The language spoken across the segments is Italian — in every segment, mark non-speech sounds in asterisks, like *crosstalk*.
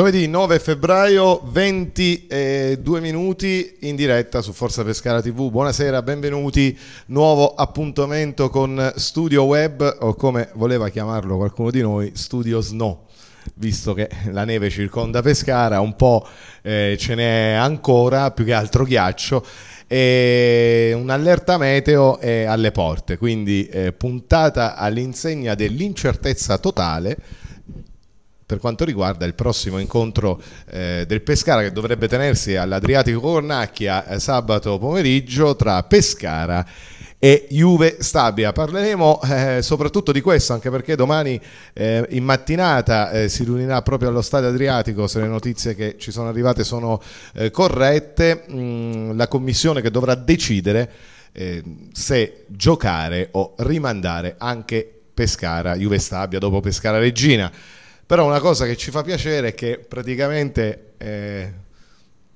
Giovedì 9 febbraio, 22 minuti in diretta su Forza Pescara TV. Buonasera, benvenuti. Nuovo appuntamento con Studio Web, o come voleva chiamarlo qualcuno di noi, Studio Snow visto che la neve circonda Pescara, un po' eh, ce n'è ancora, più che altro ghiaccio, e un'allerta meteo è alle porte, quindi eh, puntata all'insegna dell'incertezza totale per quanto riguarda il prossimo incontro eh, del Pescara che dovrebbe tenersi all'Adriatico Cornacchia eh, sabato pomeriggio tra Pescara e Juve Stabia. Parleremo eh, soprattutto di questo, anche perché domani eh, in mattinata eh, si riunirà proprio allo Stadio Adriatico, se le notizie che ci sono arrivate sono eh, corrette, mh, mm, la commissione che dovrà decidere eh, se giocare o rimandare anche Pescara, Juve Stabia dopo Pescara Regina. Però una cosa che ci fa piacere è che praticamente eh,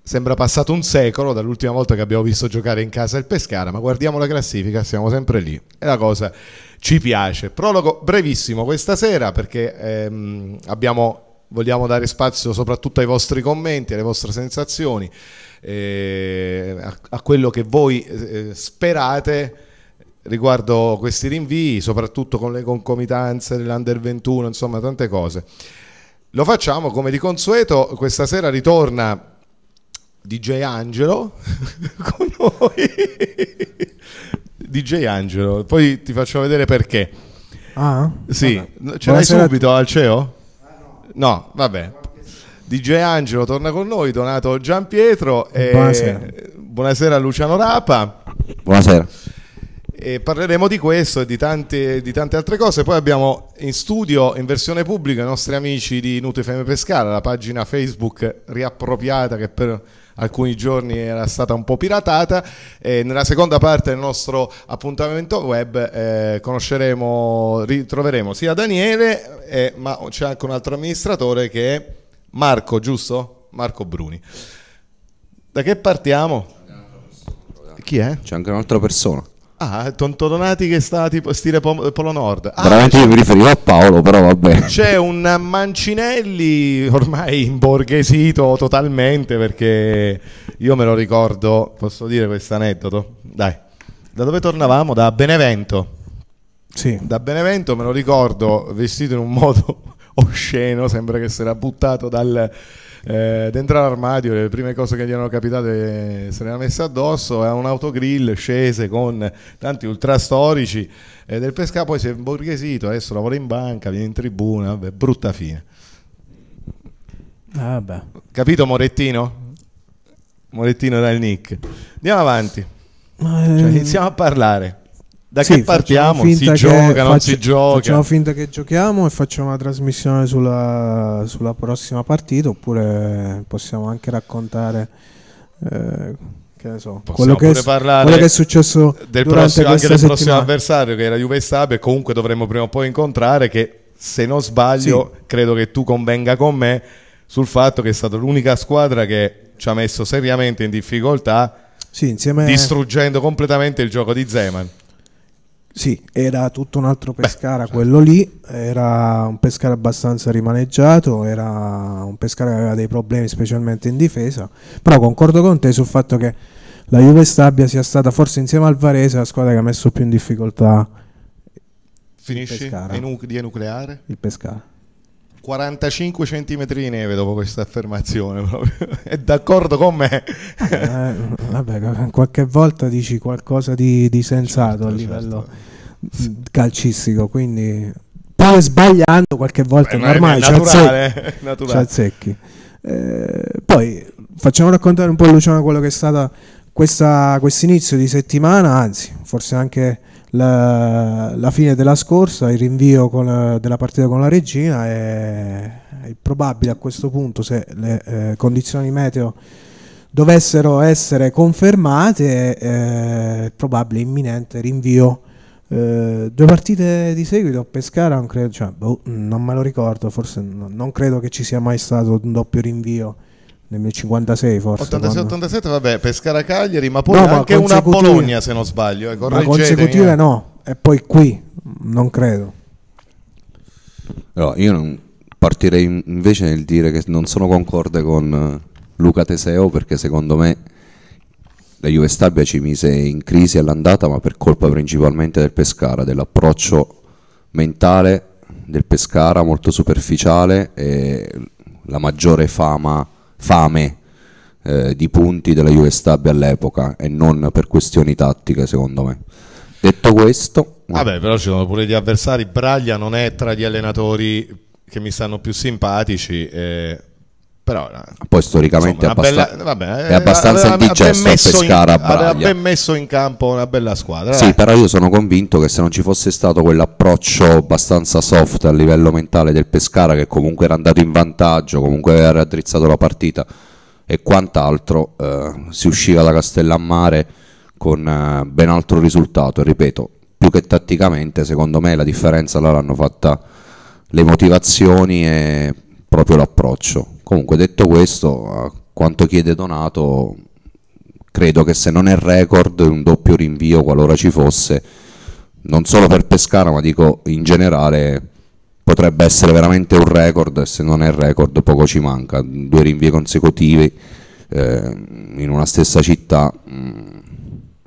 sembra passato un secolo dall'ultima volta che abbiamo visto giocare in casa il Pescara, ma guardiamo la classifica, siamo sempre lì. E la cosa ci piace. Prologo brevissimo questa sera perché ehm, abbiamo vogliamo dare spazio soprattutto ai vostri commenti, alle vostre sensazioni, eh, a, a, quello che voi eh, sperate riguardo questi rinvii, soprattutto con le concomitanze dell'Under 21, insomma tante cose. Lo facciamo come di consueto, questa sera ritorna DJ Angelo *laughs* con noi. DJ Angelo, poi ti faccio vedere perché. Ah? Sì, vabbè. ce l'hai subito al CEO? Ah, no. no, vabbè. DJ Angelo torna con noi, Donato Giampietro e buonasera, buonasera Luciano Rapa. Buonasera. E parleremo di questo e di tante, di tante, altre cose. Poi abbiamo in studio, in versione pubblica, i nostri amici di NutriFM Pescara, la pagina Facebook riappropriata che per alcuni giorni era stata un po' piratata. E nella seconda parte del nostro appuntamento web eh, conosceremo, ritroveremo sia Daniele, eh, ma c'è anche un altro amministratore che è Marco, giusto? Marco Bruni. Da che partiamo? Chi è? C'è anche un'altra persona. Ah, Tontonati che sta tipo stile Polo Nord. Ah, Veramente io mi riferivo a Paolo, però vabbè. C'è un Mancinelli ormai imborghesito totalmente perché io me lo ricordo, posso dire questo aneddoto? Dai. Da dove tornavamo? Da Benevento. Sì. Da Benevento me lo ricordo vestito in un modo *laughs* osceno, sembra che si era buttato dal eh, dentro l'armadio le prime cose che gli erano capitate eh, se ne ha messa addosso, è un autogrill scese con tanti ultrastorici eh, del Pescara, poi si è imborghesito, adesso lavora in banca, viene in tribuna, vabbè, brutta fine. Ah, Capito Morettino? Morettino dal nick. Andiamo avanti, cioè, ehm, iniziamo a parlare da sì, che partiamo? Si gioca, non si gioca. Facciamo finta che giochiamo e facciamo una trasmissione sulla, sulla prossima partita oppure possiamo anche raccontare... Eh, So, quello, che è, quello che, è successo del prossimo, anche del prossimo avversario che era Juve Stabia e comunque dovremmo prima o poi incontrare che se non sbaglio sì. credo che tu convenga con me sul fatto che è stata l'unica squadra che ci ha messo seriamente in difficoltà sì, distruggendo completamente il gioco di Zeman sì, era tutto un altro Pescara Beh, certo. quello certo. lì, era un Pescara abbastanza rimaneggiato, era un Pescara che aveva dei problemi specialmente in difesa, però concordo con te sul fatto che la Juve Stabia sia stata forse insieme al Varese la squadra che ha messo più in difficoltà Finisci Pescara, di nucleare? Il Pescara. 45 centimetri di neve dopo questa affermazione, proprio. *laughs* è d'accordo con me. Eh, vabbè, eh, qualche volta dici qualcosa di, di sensato certo, a livello certo. calcistico, quindi pure sbagliando qualche volta Beh, ormai ci *laughs* azzecchi. Eh, poi facciamo raccontare un po' Luciano quello che è stato questo inizio di settimana, anzi forse anche la, la fine della scorsa, il rinvio con, della partita con la Regina è, è probabile a questo punto se le eh, condizioni meteo dovessero essere confermate eh, è probabile imminente rinvio eh, due partite di seguito Pescara non, credo, cioè, boh, non me lo ricordo forse no, non credo che ci sia mai stato un doppio rinvio nel 56 forse 86-87 vabbè Pescara-Cagliari ma poi no, anche ma una Bologna se non sbaglio eh, ma consecutive eh. no e poi qui non credo no, io non partirei invece nel dire che non sono concorde con eh, Luca Teseo perché secondo me la Juve Stabia ci mise in crisi all'andata ma per colpa principalmente del Pescara dell'approccio mentale del Pescara molto superficiale e la maggiore fama fame eh, di punti della Juve Stabia all'epoca e non per questioni tattiche secondo me. Detto questo... Vabbè però ci sono pure gli avversari, Braglia non è tra gli allenatori che mi stanno più simpatici. Eh però eh, poi storicamente insomma, abbast- bella, vabbè, è eh, abbastanza indigesto a Pescara in, aveva ben messo in campo una bella squadra sì eh. però io sono convinto che se non ci fosse stato quell'approccio abbastanza soft a livello mentale del Pescara che comunque era andato in vantaggio comunque aveva raddrizzato la partita e quant'altro eh, si usciva da Castellammare con eh, ben altro risultato ripeto più che tatticamente secondo me la differenza l'hanno fatta le motivazioni e proprio l'approccio Comunque detto questo, a quanto chiede Donato, credo che se non è record un doppio rinvio qualora ci fosse, non solo per Pescara ma dico in generale potrebbe essere veramente un record e se non è record poco ci manca, due rinvii consecutivi eh, in una stessa città mh, mm,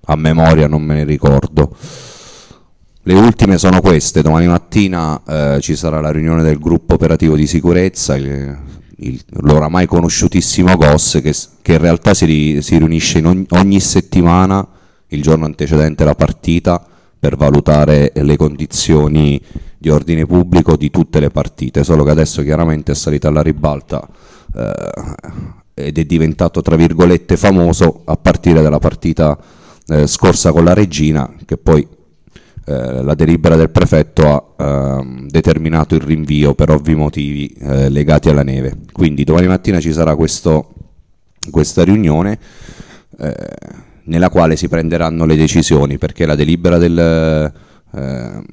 a memoria non me ne ricordo. Le ultime sono queste, domani mattina eh, ci sarà la riunione del gruppo operativo di sicurezza, il, il, l'oramai conosciutissimo GOS che, che in realtà si, si riunisce ogni, ogni, settimana il giorno antecedente alla partita per valutare le condizioni di ordine pubblico di tutte le partite, solo che adesso chiaramente è salita alla ribalta eh, ed è diventato tra virgolette famoso a partire dalla partita eh, scorsa con la Regina che poi eh, la delibera del prefetto ha ehm, determinato il rinvio per ovvi motivi eh, legati alla neve. Quindi domani mattina ci sarà questo, questa riunione eh, nella quale si prenderanno le decisioni perché la delibera del, ehm,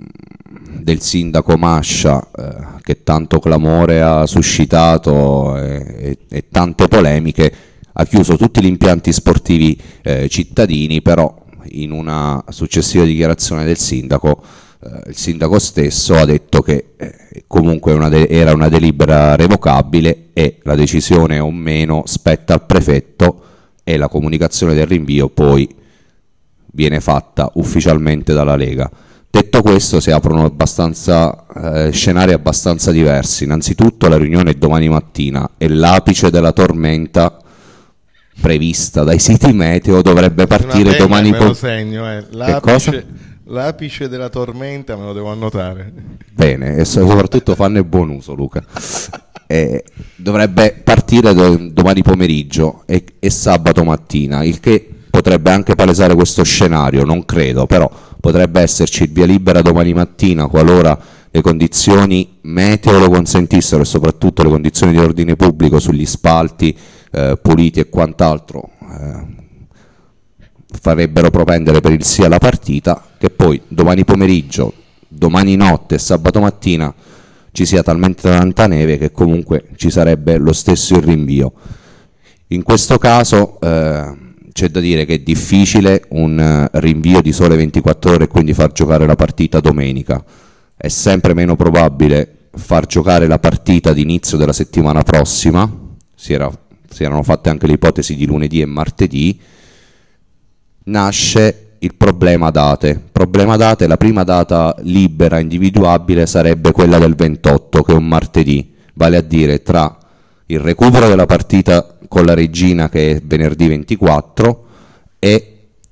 del sindaco Mascia eh, che tanto clamore ha suscitato eh, e, e, tante polemiche ha chiuso tutti gli impianti sportivi cittadini però in una successiva dichiarazione del sindaco eh, il sindaco stesso ha detto che eh, comunque una era una delibera revocabile e la decisione o meno spetta al prefetto e la comunicazione del rinvio poi viene fatta ufficialmente dalla Lega. Detto questo si aprono abbastanza, eh, scenari abbastanza diversi, innanzitutto la riunione è domani mattina, e l'apice della tormenta prevista dai siti meteo dovrebbe partire penna, domani me lo segno, eh. l'apice, l'apice della tormenta me lo devo annotare bene e soprattutto il buon uso Luca eh, dovrebbe partire do- domani pomeriggio e-, e sabato mattina il che potrebbe anche palesare questo scenario non credo però potrebbe esserci il via libera domani mattina qualora le condizioni meteo lo consentissero e soprattutto le condizioni di ordine pubblico sugli spalti eh, puliti e quant'altro eh, farebbero propendere per il sì alla partita, che poi domani pomeriggio, domani notte e sabato mattina ci sia talmente tanta neve che comunque ci sarebbe lo stesso il rinvio. In questo caso eh, c'è da dire che è difficile un eh, rinvio di sole 24 ore e quindi far giocare la partita domenica. È sempre meno probabile far giocare la partita d'inizio della settimana prossima, si era si erano fatte anche le ipotesi di lunedì e martedì, nasce il problema date. Problema date, la prima data libera individuabile sarebbe quella del 28, che è un martedì, vale a dire tra il recupero della partita con la Regina che è venerdì 24 e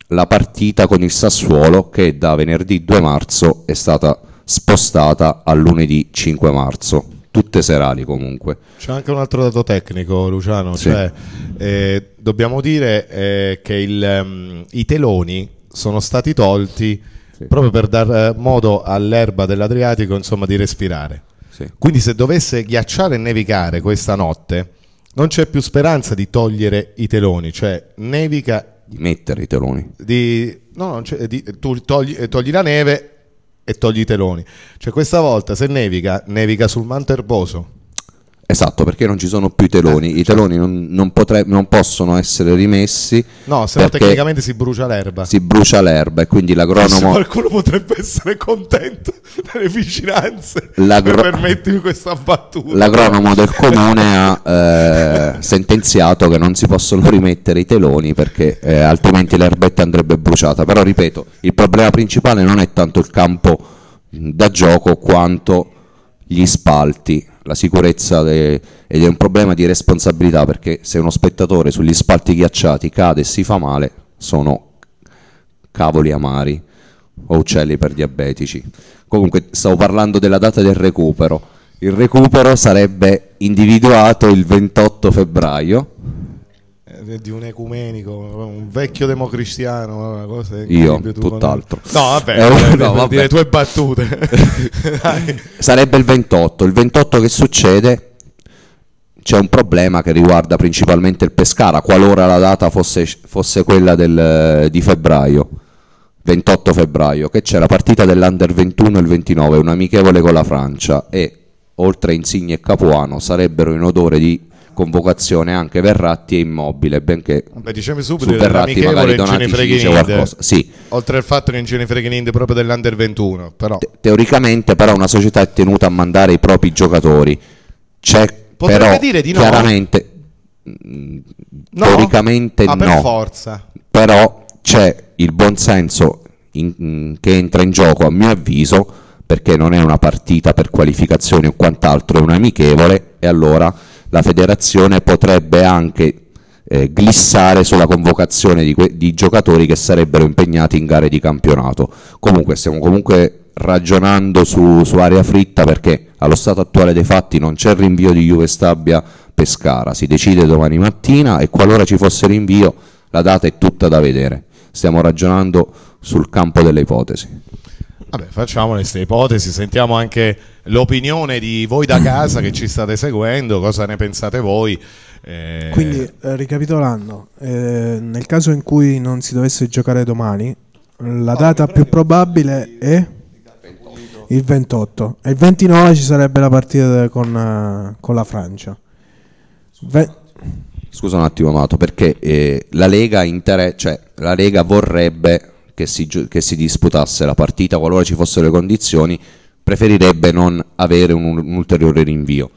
la partita con il Sassuolo che da venerdì 2 marzo è stata spostata a lunedì 5 marzo tutte serali comunque. C'è anche un altro dato tecnico, Luciano, sì. cioè, eh, dobbiamo dire eh, che il, um, i teloni sono stati tolti sì. proprio per dar eh, modo all'erba dell'Adriatico insomma, di respirare. Sì. Quindi se dovesse ghiacciare e nevicare questa notte, non c'è più speranza di togliere i teloni, cioè nevica... Di mettere i teloni. Di, no, cioè, di, tu togli, eh, togli la neve e togli i teloni. Cioè questa volta se nevica, nevica sul manto erboso. Esatto, perché non ci sono più i teloni. Eh, I certo. teloni non, non, potre, non, possono essere rimessi. No, se no tecnicamente si brucia l'erba. Si brucia l'erba e quindi l'agronomo. Se qualcuno potrebbe essere contento delle vicinanze. L'agro... Per permettimi questa battuta. L'agronomo del comune ha eh, sentenziato che non si possono rimettere i teloni perché eh, altrimenti l'erbetta andrebbe bruciata. Però ripeto, il problema principale non è tanto il campo da gioco quanto gli spalti la sicurezza de, ed è un problema di responsabilità perché se uno spettatore sugli spalti ghiacciati cade e si fa male sono cavoli amari o uccelli per diabetici. Comunque stavo parlando della data del recupero. Il recupero sarebbe individuato il 28 febbraio eh, di un ecumenico, un vecchio democristiano, una cosa Io, tutt'altro. No, vabbè, *laughs* eh, vabbè, no, vabbè. le tue battute. *laughs* Sarebbe il 28. Il 28 che succede? C'è un problema che riguarda principalmente il Pescara, qualora la data fosse, fosse quella del, eh, di febbraio. 28 febbraio, che c'è la partita dell'Under 21 e il 29, un amichevole con la Francia e oltre a Insigne e Capuano sarebbero in odore di convocazione anche Verratti e Immobile, benché Beh, diciamo subito su Verratti magari Donati ci dice qualcosa. Sì. Oltre al fatto che non ce ne freghi niente proprio dell'Under 21, però. Te- teoricamente però una società è tenuta a mandare i propri giocatori. C'è Potrebbe però dire di no. chiaramente mm, no. teoricamente ah, no. Per forza. Però c'è il buon senso in, mm, che entra in gioco a mio avviso perché non è una partita per qualificazioni o quant'altro, è un'amichevole e allora la federazione potrebbe anche eh, glissare sulla convocazione di, di, giocatori che sarebbero impegnati in gare di campionato. Comunque stiamo comunque ragionando su, su area fritta perché allo stato attuale dei fatti non c'è rinvio di Juve Stabia Pescara, si decide domani mattina e qualora ci fosse rinvio la data è tutta da vedere. Stiamo ragionando sul campo delle ipotesi. Vabbè, facciamo queste ipotesi, sentiamo anche l'opinione di voi da casa che ci state seguendo, cosa ne pensate voi. Eh... Quindi, eh, ricapitolando, eh, nel caso in cui non si dovesse giocare domani, la data più probabile è il 28 e il 29 ci sarebbe la partita con, eh, con la Francia. Ve- Scusa un attimo Amato, perché eh, la, Lega inter- cioè, la Lega vorrebbe che si, che si disputasse la partita qualora ci fossero le condizioni preferirebbe non avere un, un ulteriore rinvio.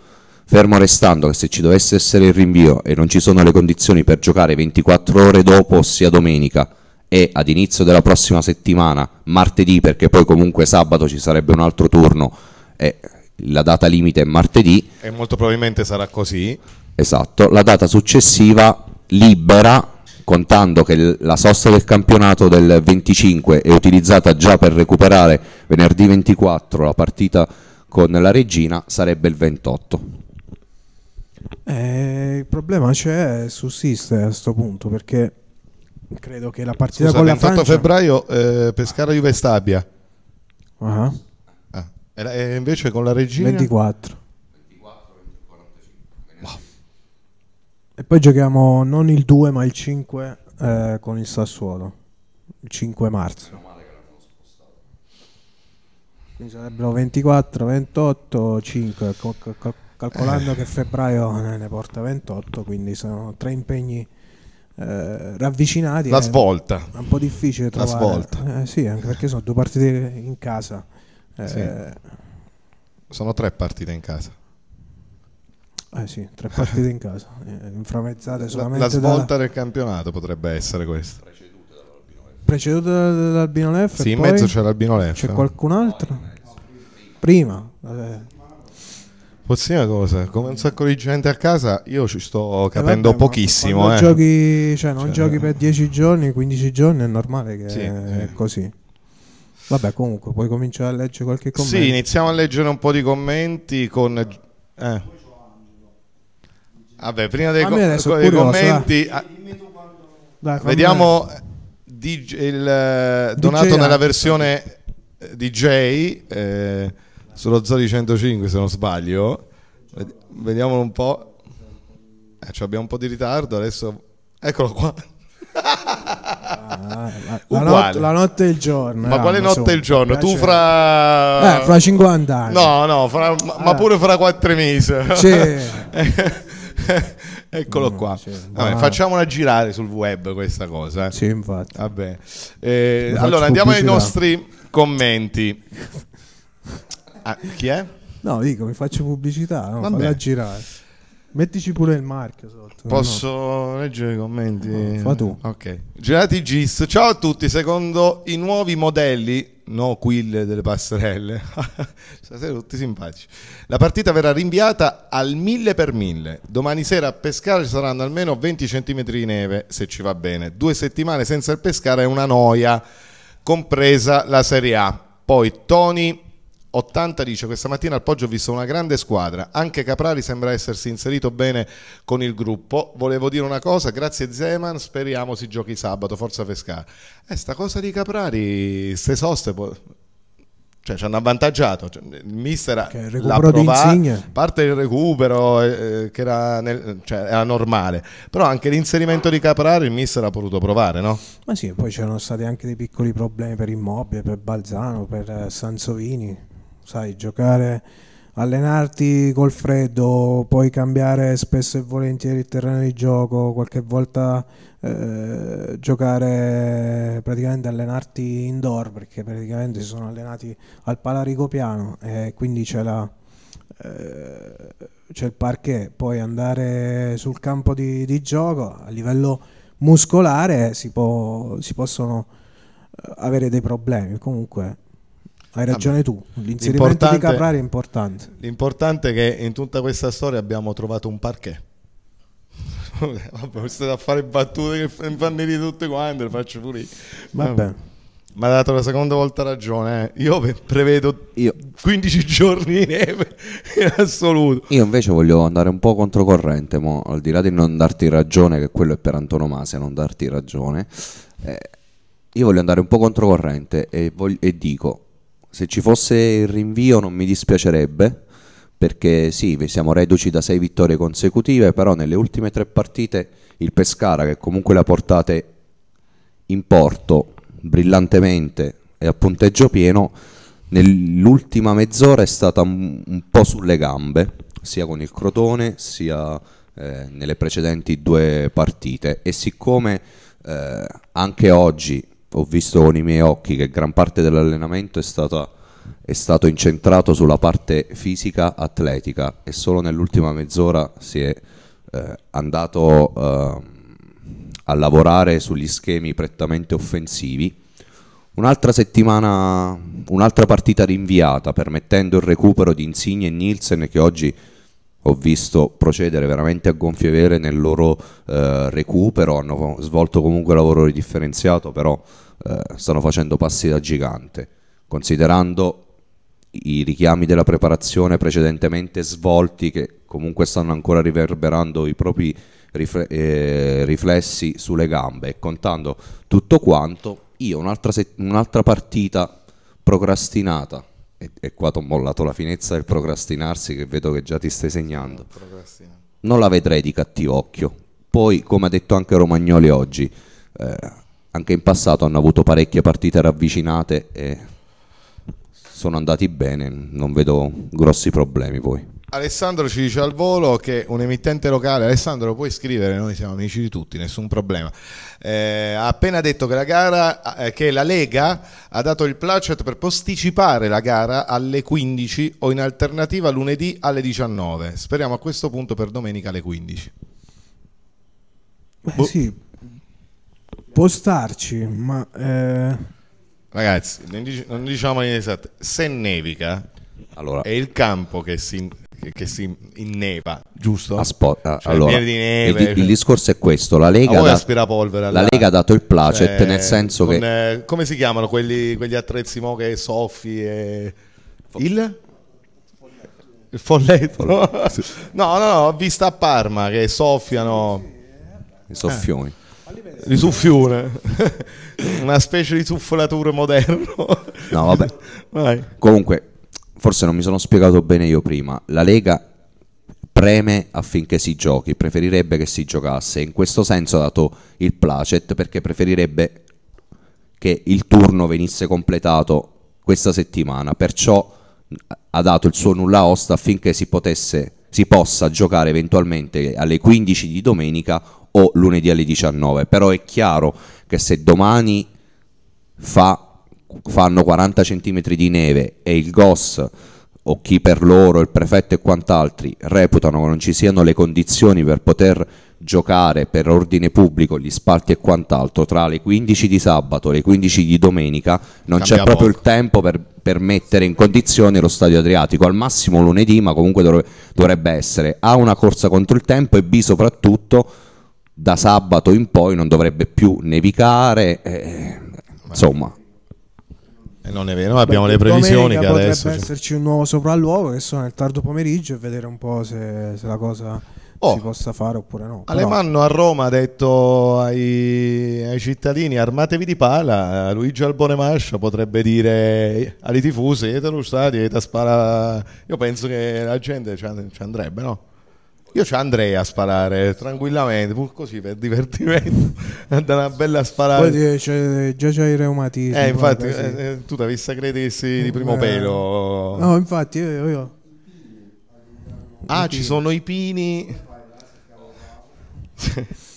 Fermo restando che se ci dovesse essere il rinvio e non ci sono le condizioni per giocare 24 ore dopo, ossia domenica, e ad inizio della prossima settimana, martedì, perché poi comunque sabato ci sarebbe un altro turno e la data limite è martedì. E molto probabilmente sarà così. Esatto, la data successiva libera contando che la sosta del campionato del 25 è utilizzata già per recuperare venerdì 24 la partita con la Regina, sarebbe il 28. Eh, il problema c'è, sussiste a questo punto perché credo che la partita Scusa, con la Francia... febbraio eh, Pescara Juve Stabia. Uh -huh. ah, ah e invece con la Regina... 24. E poi giochiamo non il 2 ma il 5 eh, con il Sassuolo, il 5 marzo. Quindi sarebbero 24, 28, 5, calcolando eh. che febbraio ne porta 28, quindi sono tre impegni eh, ravvicinati. La eh, svolta. È un po' difficile trovare. La svolta. Eh, sì, anche perché sono due partite in casa. Eh, sì. Sono tre partite in casa. Eh sì, tre partite in casa, *laughs* eh, inframezzate solamente. La, la svolta dalla... del campionato potrebbe essere questa. Preceduta dall'Albino Leff? Sì, in mezzo c'è l'Albino Leff. C'è qualcun altro? Prima. Vabbè. Posso una cosa, come un sacco di gente a casa, io ci sto capendo eh vabbè, pochissimo. Eh. Giochi, cioè, non cioè... giochi per 10 eh. giorni, 15 giorni, è normale che sì, è sì. così. Vabbè, comunque, puoi cominciare a leggere qualche commento. Sì, iniziamo a leggere un po' di commenti con... Eh. Vabbè, prima dei, com dei curioso, commenti, eh. ah, dai. Dai, vediamo DJ, eh, il, DJ eh, Donato nella versione DJ eh, sullo Zori 105 se non sbaglio. Vediamolo un po'. Eh, cioè abbiamo un po' di ritardo adesso. Eccolo qua. Ah, *laughs* la, not la, notte e il giorno. Ma no, quale notte e il giorno? Tu fra... Eh, fra 50 anni. No, no, fra, allora. ma pure fra 4 mesi. Sì. *laughs* *laughs* *laughs* Eccolo no, mm, qua. Sì, Vabbè, ma... Facciamola girare sul web questa cosa. Eh. Sì, infatti. Eh, allora andiamo ai nostri commenti. Ah, chi è? No, dico, mi faccio pubblicità, no, falla girare. Mettici pure il marchio sotto. Posso no? leggere i commenti? No, fa tu. Ok. Gelati Gis. Ciao a tutti. Secondo i nuovi modelli no quill delle passerelle. *laughs* Stasera tutti simpatici. La partita verrà rinviata al mille per mille. Domani sera a pescare ci saranno almeno 20 cm di neve, se ci va bene. Due settimane senza il pescare è una noia, compresa la Serie A. Poi Tony 80 dice questa mattina al Poggio ho visto una grande squadra, anche Caprari sembra essersi inserito bene con il gruppo, volevo dire una cosa, grazie Zeman, speriamo si giochi sabato, forza Pescara. Eh, sta cosa di Caprari, ste soste... Cioè, ci hanno avvantaggiato, cioè, il mister che l'ha provato, parte il recupero eh, eh, che era, nel, cioè, era, normale, però anche l'inserimento di Caprari il mister ha potuto provare, no? Ma sì, poi c'erano stati anche dei piccoli problemi per Immobile, per Balzano, per eh, Sansovini, sai, giocare, allenarti col freddo, puoi cambiare spesso e volentieri il terreno di gioco, qualche volta eh, giocare, praticamente allenarti indoor, perché praticamente si sono allenati al Palarico Piano e quindi c'è la eh, c'è il parquet, poi andare sul campo di, di gioco a livello muscolare si, può, si, possono eh, avere dei problemi. Comunque hai ragione tu, l'inserimento di Caprari è importante. L'importante è che in tutta questa storia abbiamo trovato un parquet. Vabbè, ho *laughs* stato a fare battute che mi fanno ridere tutte quante, le faccio pure io. Vabbè. Ma ha dato la seconda volta ragione, eh. io prevedo io. 15 giorni di neve *laughs* in assoluto. Io invece voglio andare un po' controcorrente, mo, al di là di non darti ragione, che quello è per antonomasia, non darti ragione, eh, io voglio andare un po' controcorrente e, voglio, e dico, se ci fosse il rinvio non mi dispiacerebbe perché sì, siamo reduci da sei vittorie consecutive, però nelle ultime tre partite il Pescara che comunque la portate in porto brillantemente e a punteggio pieno, nell'ultima mezz'ora è stata un po' sulle gambe, sia con il Crotone sia eh, nelle precedenti due partite e siccome eh, anche oggi ho visto con i miei occhi che gran parte dell'allenamento è, stata, è stato incentrato sulla parte fisica atletica e solo nell'ultima mezz'ora si è eh, andato eh, a lavorare sugli schemi prettamente offensivi. Un'altra settimana, un'altra partita rinviata permettendo il recupero di Insigne e Nielsen che oggi ho visto procedere veramente a gonfie vere nel loro eh, recupero, hanno svolto comunque lavoro differenziato, però eh, stanno facendo passi da gigante, considerando i richiami della preparazione precedentemente svolti che comunque stanno ancora riverberando i propri rifle eh, riflessi sulle gambe e contando tutto quanto, io un'altra, un'altra partita procrastinata e, e qua ti ho mollato la finezza del procrastinarsi che vedo che già ti stai segnando. Non la vedrei di cattivo occhio. Poi, come ha detto anche Romagnoli oggi, eh, anche in passato hanno avuto parecchie partite ravvicinate e sono andati bene, non vedo grossi problemi poi. Alessandro ci dice al volo che un emittente locale, Alessandro puoi scrivere, noi siamo amici di tutti, nessun problema. Eh, ha appena detto che la, gara, eh, che la Lega ha dato il placet per posticipare la gara alle 15 o in alternativa lunedì alle 19. Speriamo a questo punto per domenica alle 15. Beh, Bo- sì, può starci, ma... Eh... Ragazzi, non diciamo esatto, se nevica allora, è il campo che si che si inneva, giusto? Spo- cioè, allora, di neve, il, il, cioè. discorso è questo: la Lega, ah, da- polvere, la Lega ha dato il placet, cioè, nel senso con, che. Eh, come si chiamano quelli, quegli attrezzi mo che soffi e. Il? Il folletto? folletto *laughs* no, no, no, ho visto a Parma che soffiano. I soffioni. Eh. Di suffione, *laughs* una specie di tuffolatura moderno. No, vabbè. Vai. Comunque, forse non mi sono spiegato bene io prima, la Lega preme affinché si giochi, preferirebbe che si giocasse, in questo senso ha dato il placet perché preferirebbe che il turno venisse completato questa settimana, perciò ha dato il suo nulla osta affinché si, potesse, si possa giocare eventualmente alle 15 di domenica o lunedì alle 19, però è chiaro che se domani fa fanno 40 cm di neve e il GOS o chi per loro, il prefetto e quant'altri, reputano che non ci siano le condizioni per poter giocare per ordine pubblico gli spalti e quant'altro tra le 15 di sabato e le 15 di domenica non Cambia c'è proprio poco. il ecco. tempo per, per, mettere in condizione lo stadio adriatico al massimo lunedì ma comunque dovrebbe, essere A una corsa contro il tempo e B soprattutto da sabato in poi non dovrebbe più nevicare eh, insomma eh, non è vero, abbiamo le previsioni che adesso... Potrebbe esserci un nuovo sopralluogo che sono nel tardo pomeriggio e vedere un po' se, se la cosa... Oh, si possa fare oppure no. Alemanno a Roma ha detto ai, ai, cittadini armatevi di pala, Luigi Albone Mascia potrebbe dire ai tifosi, siete allo stadio, spara... Io penso che la gente ci andrebbe, no? Io ci andrei a sparare tranquillamente, pur così per divertimento. Andare *laughs* una bella sparata. Poi cioè, già c'hai i reumatismi. Eh, infatti, eh, eh, tu ti vista credessi di primo eh, pelo. No, infatti, io. io. Ah, ci sono i pini. *laughs*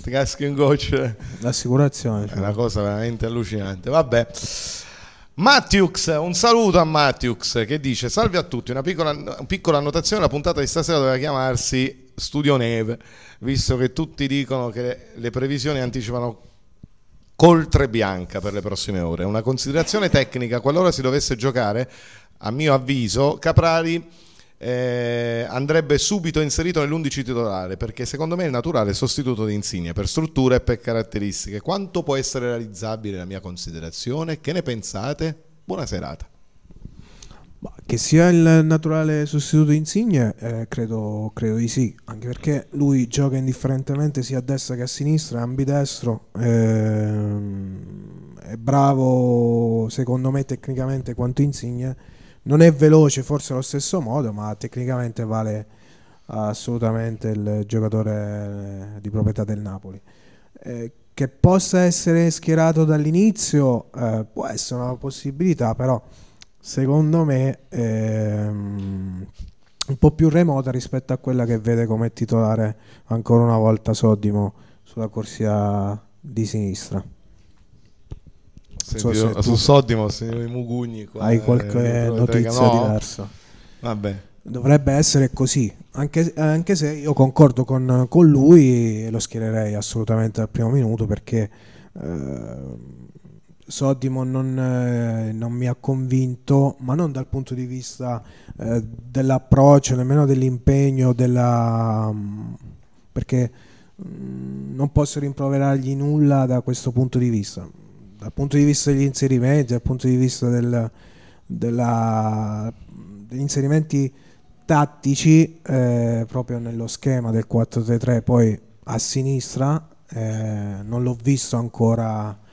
ti caschi un goccio. L'assicurazione. Cioè. È una cosa veramente allucinante. Vabbè. Mattiux, un saluto a Mattiux che dice salve a tutti, una piccola, una piccola annotazione, la puntata di stasera doveva chiamarsi studio neve, visto che tutti dicono che le previsioni anticipano coltre bianca per le prossime ore. Una considerazione tecnica, qualora si dovesse giocare, a mio avviso, Caprari... Eh, andrebbe subito inserito nell'11 titolare perché secondo me è il naturale sostituto di Insigne per struttura e per caratteristiche. Quanto può essere realizzabile la mia considerazione? Che ne pensate? Buona serata. Ma che sia il naturale sostituto di Insigne, eh, credo, credo, di sì, anche perché lui gioca indifferentemente sia a destra che a sinistra, è ambidestro, ehm, è bravo secondo me tecnicamente quanto Insigne, non è veloce forse allo stesso modo, ma tecnicamente vale assolutamente il giocatore di proprietà del Napoli. Eh, che possa essere schierato dall'inizio eh, può essere una possibilità, però secondo me ehm, un po' più remota rispetto a quella che vede come titolare ancora una volta Soddimo sulla corsia di sinistra. Senti, so su Soddimo, signori Mugugni, qua, hai qualche eh, notizia no. diversa? Vabbè. Dovrebbe essere così, anche, anche se io concordo con, con, lui e lo schiererei assolutamente al primo minuto perché eh, Sodimo non, eh, non, mi ha convinto, ma non dal punto di vista eh, dell'approccio, nemmeno dell'impegno, della, mm, perché mh, mm, non posso rimproverargli nulla da questo punto di vista. Dal punto di vista degli inserimenti, dal punto di vista del, della, degli inserimenti tattici, eh, proprio nello schema del 4-3-3, poi a sinistra eh, non l'ho visto ancora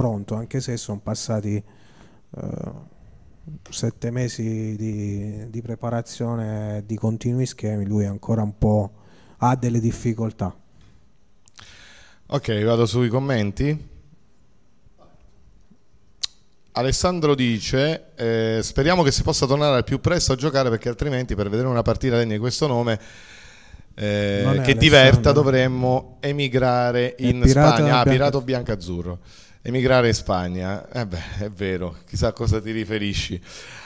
pronto, anche se sono passati eh, sette mesi di, di preparazione di continui schemi, lui ancora un po' ha delle difficoltà. Ok, vado sui commenti. Alessandro dice: eh, Speriamo che si possa tornare al più presto a giocare perché altrimenti per vedere una partita degna di questo nome. Eh, che diverta dovremmo emigrare in pirata Spagna, ah, Bianca... Pirato Biancazzurro. Emigrare in Spagna, eh beh, è vero, chissà a cosa ti riferisci.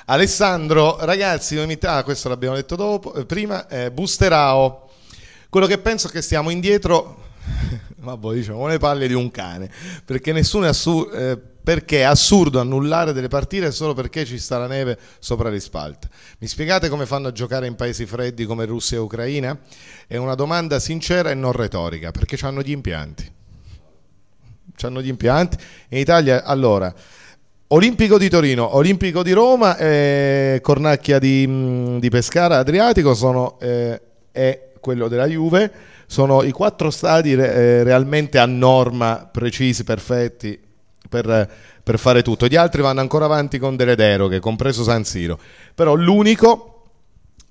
Alessandro, ragazzi, novità, questo l'abbiamo detto dopo, eh, prima, eh, Busterao. Quello che penso è che stiamo indietro, ma *laughs* vabbè, diciamo, le palle di un cane, perché nessuno è assurdo... Eh, perché è assurdo annullare delle partite solo perché ci sta la neve sopra le spalte. Mi spiegate come fanno a giocare in paesi freddi come Russia e Ucraina? È una domanda sincera e non retorica, perché hanno gli impianti hanno gli impianti. In Italia, allora, Olimpico di Torino, Olimpico di Roma, eh, Cornacchia di, mm, di, Pescara, Adriatico sono, eh, e quello della Juve sono i quattro stadi re, eh, realmente a norma, precisi, perfetti per, per, fare tutto. Gli altri vanno ancora avanti con delle deroghe, compreso San Siro. Però l'unico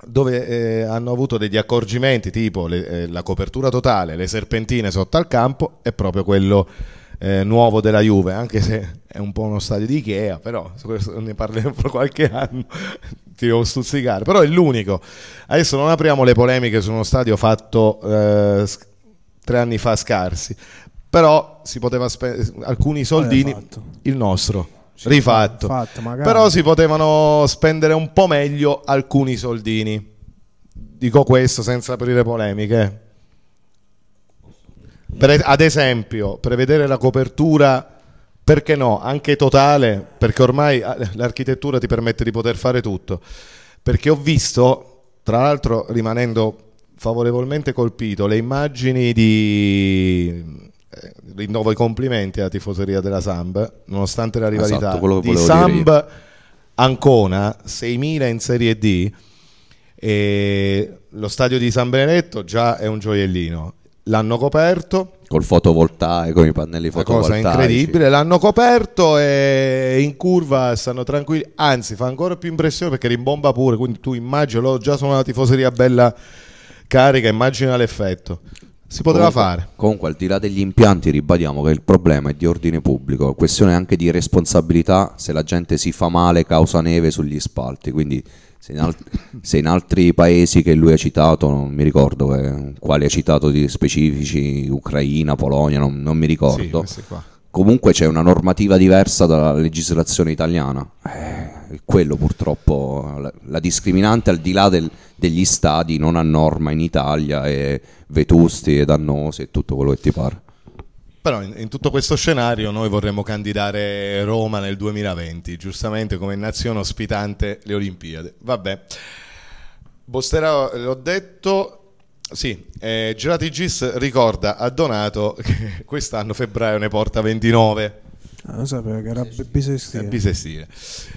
dove eh, hanno avuto degli accorgimenti tipo le, eh, la copertura totale, le serpentine sotto al campo, è proprio quello eh, nuovo della Juve, anche se è un po' uno stadio di Ikea, però ne parleremo fra qualche anno, *laughs* ti devo stuzzicare, però è l'unico. Adesso non apriamo le polemiche su uno stadio fatto eh, tre anni fa scarsi, però si poteva spendere alcuni eh, soldini, il nostro. Cioè, rifatto, fatto, però si potevano spendere un po' meglio alcuni soldini. Dico questo senza aprire polemiche. Eh. Per, ad esempio, prevedere la copertura, perché no, anche totale, perché ormai ah, l'architettura ti permette di poter fare tutto. Perché ho visto, tra l'altro rimanendo favorevolmente colpito, le immagini di rinnovo eh, i complimenti alla tifoseria della Samb, nonostante la rivalità esatto, di Samb Ancona, 6.000 in Serie D, e lo stadio di San Benedetto già è un gioiellino l'hanno coperto col fotovoltaico, con i pannelli fotovoltaici. Una cosa incredibile, l'hanno coperto e in curva stanno tranquilli, anzi fa ancora più impressione perché rimbomba pure, quindi tu immagino, già sono una tifoseria bella carica, immagina l'effetto. Si poteva comunque, fare. Comunque, al di là degli impianti, ribadiamo che il problema è di ordine pubblico, questione anche di responsabilità se la gente si fa male causa neve sugli spalti, quindi se in, al- se in, altri paesi che lui ha citato, non mi ricordo eh, quali ha citato di specifici, Ucraina, Polonia, non, non mi ricordo. Sì, Comunque c'è una normativa diversa dalla legislazione italiana. Eh, quello purtroppo, la, la, discriminante al di là del, degli stadi non a norma in Italia è vetusti e dannosi e tutto quello che ti pare. Però in, in, tutto questo scenario noi vorremmo candidare Roma nel 2020, giustamente come nazione ospitante le Olimpiadi. Vabbè, Bostera l'ho detto, sì, eh, Gerati Gis ricorda a Donato che *laughs* quest'anno febbraio ne porta 29. Ah, non sapevo che era bisestile. bisestile.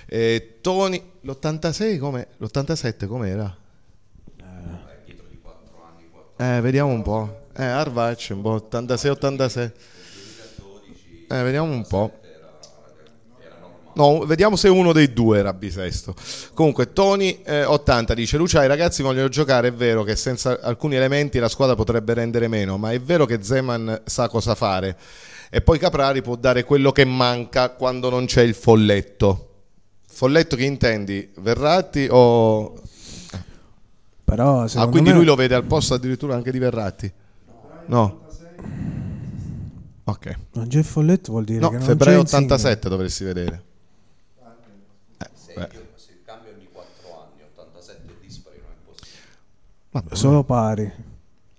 Eh, eh Tony, l'86 come? L'87 com'era? Eh, eh, vediamo un po'. Eh, Arvac, un po' 86-86. Eh, vediamo un po'. No, vediamo se uno dei due era bisesto. Comunque, Tony eh, 80 dice: Lucia, i ragazzi vogliono giocare. È vero che senza alcuni elementi la squadra potrebbe rendere meno, ma è vero che Zeman sa cosa fare. E poi Caprari può dare quello che manca quando non c'è il folletto. Folletto che intendi? Verratti o. Però, ah, quindi me... lui lo vede al posto addirittura anche di Verratti. No. Ok. Ma Jeff Follett vuol dire no, che non febbraio 87 dovresti vedere. Eh, beh. se cambia ogni 4 anni, 87 dispari non è possibile. Vabbè, boh. Solo pari.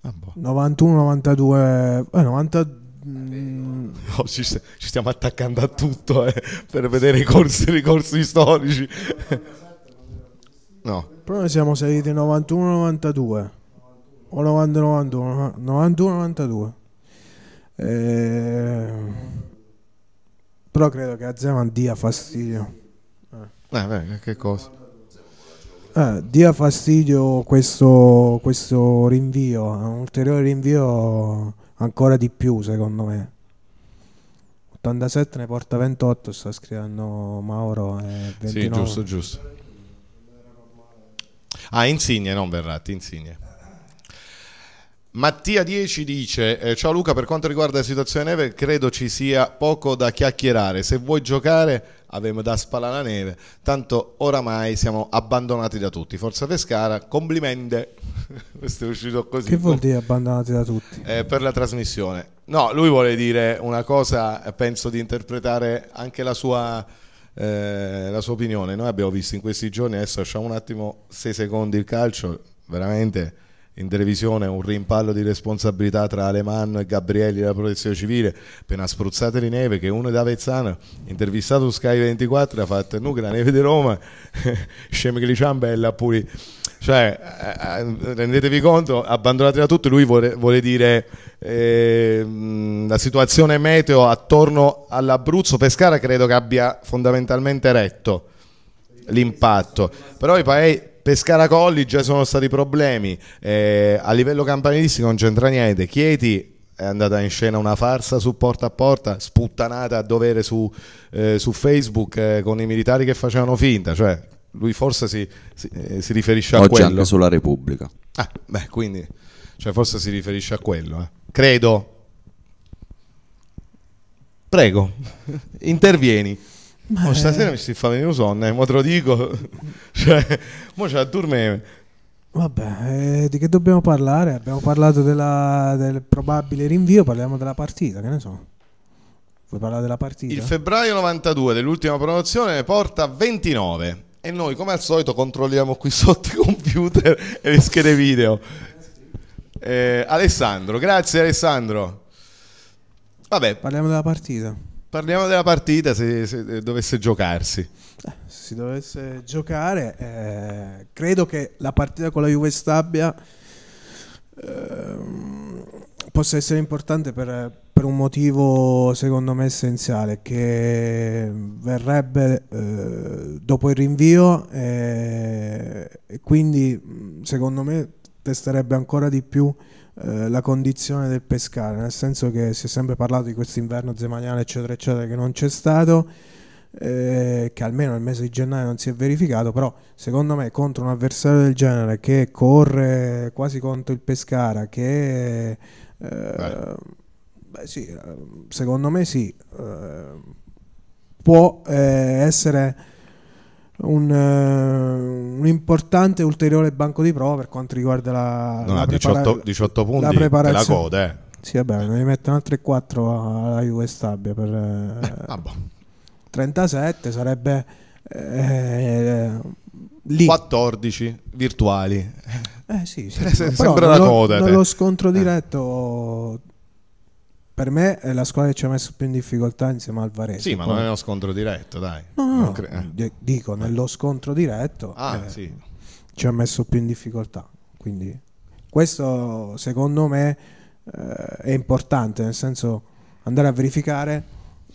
Ah, 91, boh. 92, eh, 92. No, mm. *laughs* ci, st- ci, stiamo attaccando a tutto eh, per vedere i corsi, i corsi storici. No. Però noi siamo saliti 91-92 o 90 91 91 92 eh, però credo che a Zeman dia fastidio eh. beh, che cosa eh, dia fastidio questo, questo rinvio un ulteriore rinvio ancora di più secondo me 87 ne porta 28 sta scrivendo Mauro eh, 29. sì giusto giusto ah Insigne non Verratti Insigne Mattia 10 dice: eh, Ciao Luca, per quanto riguarda la situazione neve, credo ci sia poco da chiacchierare. Se vuoi giocare, avevamo da spala la neve. Tanto oramai siamo abbandonati da tutti. Forza Pescara, complimenti, *laughs* Questo è uscito così. Che vuol dire abbandonati da tutti? Eh, per la trasmissione. No, lui vuole dire una cosa, penso di interpretare anche la sua. Eh, la sua opinione, noi abbiamo visto in questi giorni, adesso lasciamo un attimo 6 secondi il calcio, veramente in televisione un rimpallo di responsabilità tra Aleman e Gabrielli della protezione civile appena spruzzate di neve che uno da Avezzano intervistato su Sky 24 ha fatto nuca la neve di Roma *laughs* scemi che li ciambella pure cioè eh, eh, rendetevi conto abbandonate da tutto lui vuole, vuole dire eh, la situazione meteo attorno all'Abruzzo Pescara credo che abbia fondamentalmente retto l'impatto però i paesi Pescara Colli già sono stati problemi, eh, a livello campanilistico non c'entra niente, Chieti è andata in scena una farsa su porta a porta, sputtanata a dovere su, eh, su Facebook eh, con i militari che facevano finta, cioè lui forse si, si, eh, si riferisce a Oggi quello. Oggi anche sulla Repubblica. Ah, beh, quindi, cioè forse si riferisce a quello, eh. credo. Prego, *laughs* intervieni. Ma oh, stasera mi si fa venire un sonno, eh, te lo dico. *laughs* cioè, mo c'è a dormire. Vabbè, eh, di che dobbiamo parlare? Abbiamo parlato della, del probabile rinvio, parliamo della partita, che ne so. Vuoi parlare della partita? Il febbraio 92 dell'ultima promozione porta 29 e noi come al solito controlliamo qui *laughs* sotto i computer e le schede video. Eh, Alessandro, grazie Alessandro. Vabbè. Parliamo della partita. Parliamo della partita, se, se eh, dovesse giocarsi. Eh, se dovesse giocare, eh, credo che la partita con la Juve Stabia eh, possa essere importante per, per, un motivo secondo me essenziale, che verrebbe eh, dopo il rinvio eh, e quindi secondo me testerebbe ancora di più eh, la condizione del pescare, nel senso che si è sempre parlato di questo inverno zemaniale, eccetera, eccetera, che non c'è stato, eh, che almeno nel mese di gennaio non si è verificato, però secondo me contro un avversario del genere che corre quasi contro il pescara, che... Eh, beh sì, eh, secondo me sì, eh, può essere un, uh, un, importante ulteriore banco di prova per quanto riguarda la, no, la 18, prepara- 18 punti la eh. preparazione. della coda, eh. Sì, vabbè, ne mettono altri 4 alla Juve Stabia per eh, *laughs* ah, boh. 37 sarebbe eh, lì. 14 virtuali. Eh sì, sì *laughs* sembra una coda. Lo scontro eh. diretto per me è eh, la squadra che ci ha messo più in difficoltà insieme al Varese. Sì, ma poi... non uno scontro diretto, dai. No, no, no. Cre- eh. dico nello scontro diretto ah, eh, sì. ci ha messo più in difficoltà. Quindi questo secondo me eh, è importante, nel senso andare a verificare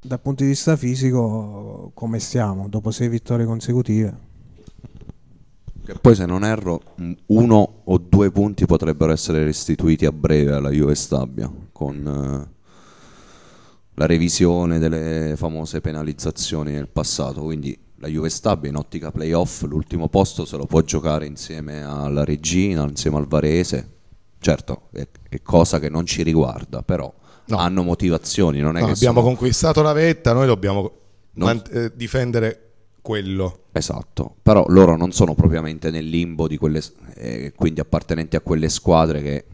dal punto di vista fisico come stiamo dopo sei vittorie consecutive. Che poi se non erro mm, uno o due punti potrebbero essere restituiti a breve alla Juve Stabia con eh, la revisione delle famose penalizzazioni nel passato, quindi la Juve stabile in ottica playoff, l'ultimo posto se lo può giocare insieme alla Regina, insieme al Varese, certo è, è cosa che non ci riguarda, però no. hanno motivazioni. Non è no, che abbiamo sono... conquistato la vetta, noi dobbiamo non... man- eh, difendere quello. Esatto, però loro non sono propriamente nel limbo di quelle, eh, quindi appartenenti a quelle squadre che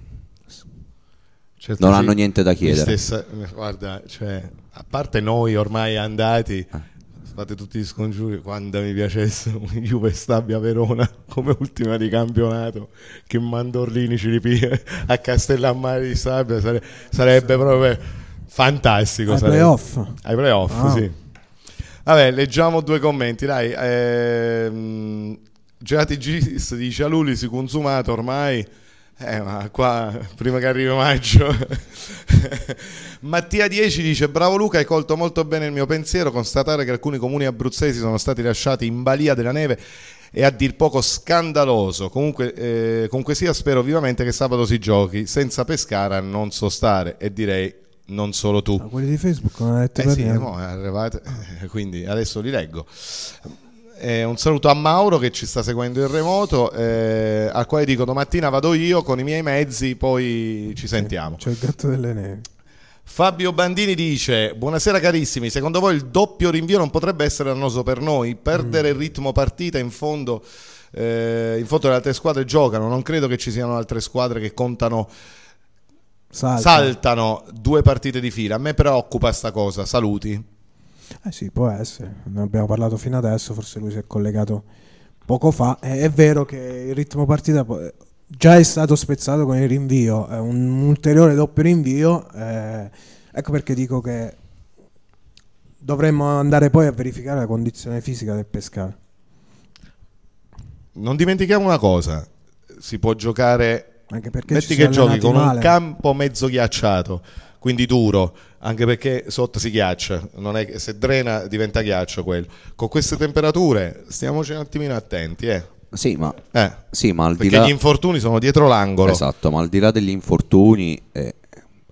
Certo non sì. hanno niente da chiedere. Stessa, guarda, cioè, a parte noi ormai andati, ah. fate tutti gli scongiuri, quando mi piacesse un *laughs* Juve Stabia Verona come ultima di campionato, che Mandorlini ci ripie a Castellammare di Stabia, sare, sarebbe proprio fantastico. Ai playoff? Ai playoff, ah. sì. Vabbè, leggiamo due commenti, dai. Ehm, Gerati Gis dice a Luli si consumato ormai eh, ma qua prima che arrivi maggio. *laughs* Mattia 10 dice: Bravo Luca, hai colto molto bene il mio pensiero. Constatare che alcuni comuni abruzzesi sono stati lasciati in balia della neve è a dir poco scandaloso. Comunque, eh, comunque sia, spero vivamente che sabato si giochi. Senza Pescara non so stare e direi non solo tu. Ma ah, quelli di Facebook non ha detto eh sì, no, eh, è eh, quindi adesso li leggo. Eh, un saluto a Mauro che ci sta seguendo in remoto, eh, al quale dico domattina vado io con i miei mezzi, poi ci sentiamo. C'è il gatto delle nevi. Fabio Bandini dice: Buonasera carissimi, secondo voi il doppio rinvio non potrebbe essere dannoso per noi? Perdere mm. il ritmo partita in fondo, eh, in fondo le altre squadre giocano, non credo che ci siano altre squadre che contano. Salta. Saltano due partite di fila. A me preoccupa questa cosa. Saluti. Eh sì, può essere, ne abbiamo parlato fino adesso, forse lui si è collegato poco fa. è vero che il ritmo partita già è stato spezzato con il rinvio, è un ulteriore doppio rinvio, eh, ecco perché dico che dovremmo andare poi a verificare la condizione fisica del Pescara. Non dimentichiamo una cosa, si può giocare... Anche perché metti che giochi con male. un campo mezzo ghiacciato, quindi duro, anche perché sotto si ghiaccia, non è che, se drena diventa ghiaccio quello. Con queste temperature stiamoci un attimino attenti, eh. Sì, ma, eh, sì, ma al di là... gli infortuni sono dietro l'angolo. Esatto, ma al di là degli infortuni, eh,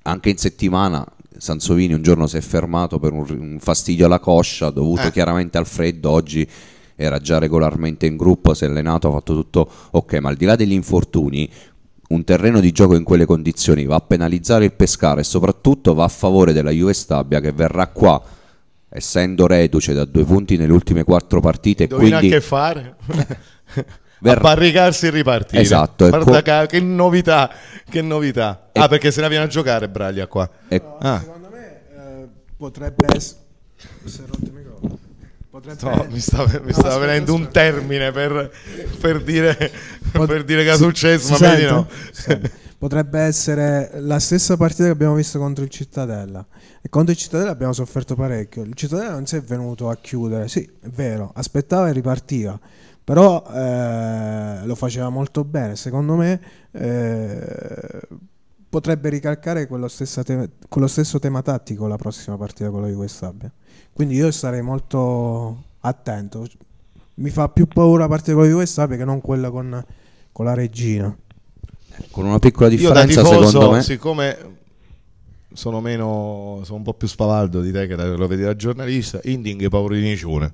anche in settimana Sansovini un giorno si è fermato per un, un fastidio alla coscia dovuto eh. chiaramente al freddo, oggi era già regolarmente in gruppo, si è allenato, ha fatto tutto ok, ma al di là degli infortuni, un terreno di gioco in quelle condizioni va a penalizzare il Pescara e soprattutto va a favore della Juve Stabia che verrà qua essendo reduce da due punti nelle ultime quattro partite. Indovina quindi... che fare? Ver... *laughs* A barricarsi e ripartire. Esatto. Guarda co... che novità, che novità. E... Ah, perché se la viene a giocare Braglia qua. E... ah. Secondo me eh, potrebbe essere... Potrebbe... No, mi stava, mi sta no, venendo un termine per, per, dire, Pot... per, dire, che è successo, ma vedi no. Potrebbe essere la stessa partita che abbiamo visto contro il Cittadella. E contro il Cittadella abbiamo sofferto parecchio. Il Cittadella non si è venuto a chiudere, sì, è vero, aspettava e ripartiva però eh, lo faceva molto bene secondo me eh, potrebbe ricalcare quello, te- quello, stesso tema tattico la prossima partita con la Juve Stabia quindi io sarei molto attento. Mi fa più paura la parte con USA che non quella con, con la regina. Con una piccola differenza, tifoso, secondo me. Siccome sono meno sono un po' più spavaldo di te che lo vedi da giornalista Inding Paurinicione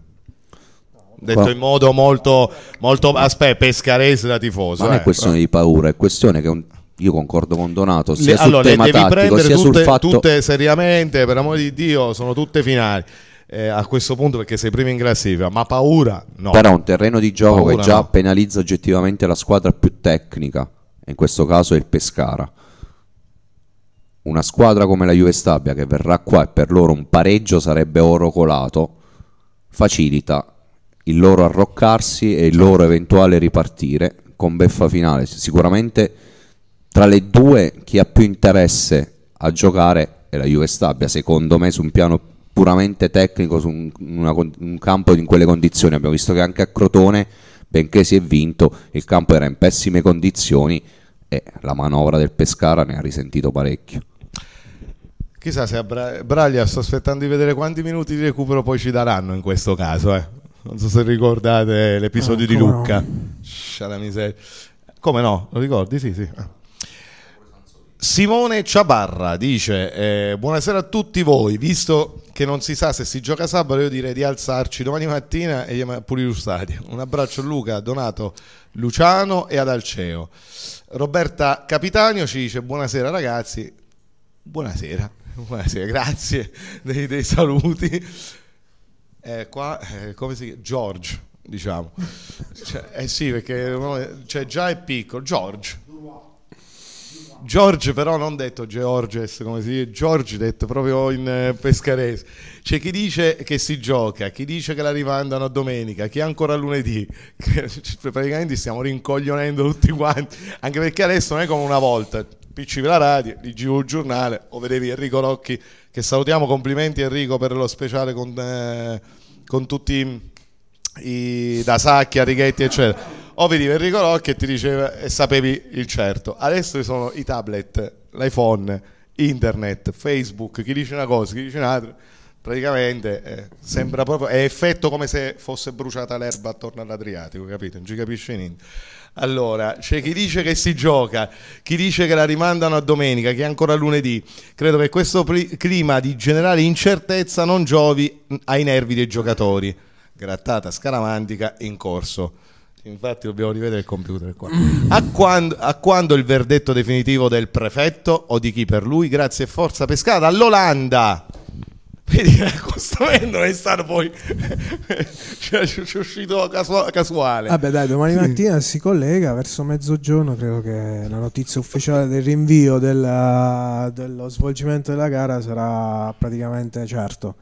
detto in modo molto, molto aspetta pescarese da tifoso non è eh, questione di paura è questione che un, io concordo con Donato sia le, sul allora, tema tattico sia tutte, sul fatto tutte seriamente per amore di Dio sono tutte finali eh, a questo punto perché sei primo in classifica, ma paura no. Però è un terreno di gioco paura che già no. penalizza oggettivamente la squadra più tecnica, in questo caso è il Pescara. Una squadra come la Juve Stabia che verrà qua e per loro un pareggio sarebbe oro colato, facilita il loro arroccarsi e il loro eventuale ripartire con beffa finale. Sicuramente tra le due chi ha più interesse a giocare è la Juve Stabia, secondo me su un piano puramente tecnico su un, una, un campo in quelle condizioni. Abbiamo visto che anche a Crotone, benché si è vinto, il campo era in pessime condizioni e la manovra del Pescara ne ha risentito parecchio. Chissà se a Bra Braglia sto aspettando di vedere quanti minuti di recupero poi ci daranno in questo caso. Eh. Non so se ricordate l'episodio oh, di Lucca. No. Sciala miseria. Come no? Lo ricordi? Sì, sì. Ah. Simone Ciabarra dice eh, buonasera a tutti voi, visto che non si sa se si gioca sabato io direi di alzarci domani mattina e pulire lo stadio. Un abbraccio a Luca, a Donato, Luciano e ad Alceo. Roberta Capitanio ci dice buonasera ragazzi, buonasera, *laughs* buonasera grazie dei, dei saluti. Eh, qua, eh, come si chiama? George, diciamo. Cioè, eh sì, perché cioè, già è piccolo, George. George però non detto Georges come si dice, George detto proprio in eh, pescarese. C'è chi dice che si gioca, chi dice che la rimandano a domenica, chi ancora lunedì. *laughs* Praticamente stiamo rincoglionendo tutti quanti, anche perché adesso non è come una volta. PCV la radio, di il giornale, o vedevi Enrico Rocchi, che salutiamo, complimenti Enrico per lo speciale con, eh, con tutti i, da Sacchi, Righetti eccetera o veniva Enrico Rocchi e ti diceva e sapevi il certo. Adesso ci sono i tablet, l'iPhone, internet, Facebook, chi dice una cosa, chi dice un'altra. Praticamente eh, sembra proprio, è effetto come se fosse bruciata l'erba attorno all'Adriatico, capito? Non ci capisce niente. Allora, c'è chi dice che si gioca, chi dice che la rimandano a domenica, che è ancora lunedì. Credo che questo clima di generale incertezza non giovi mm, ai nervi dei giocatori. Grattata scaramantica in corso. Infatti dobbiamo rivedere il computer qua. A quando, a quando, il verdetto definitivo del prefetto o di chi per lui? Grazie e forza pescata all'Olanda. Vedi che accostamento *laughs* è stato poi *laughs* cioè, ci è uscito casuale. Vabbè dai, domani mattina si collega verso mezzogiorno, credo che la notizia ufficiale del rinvio della, dello svolgimento della gara sarà praticamente certo.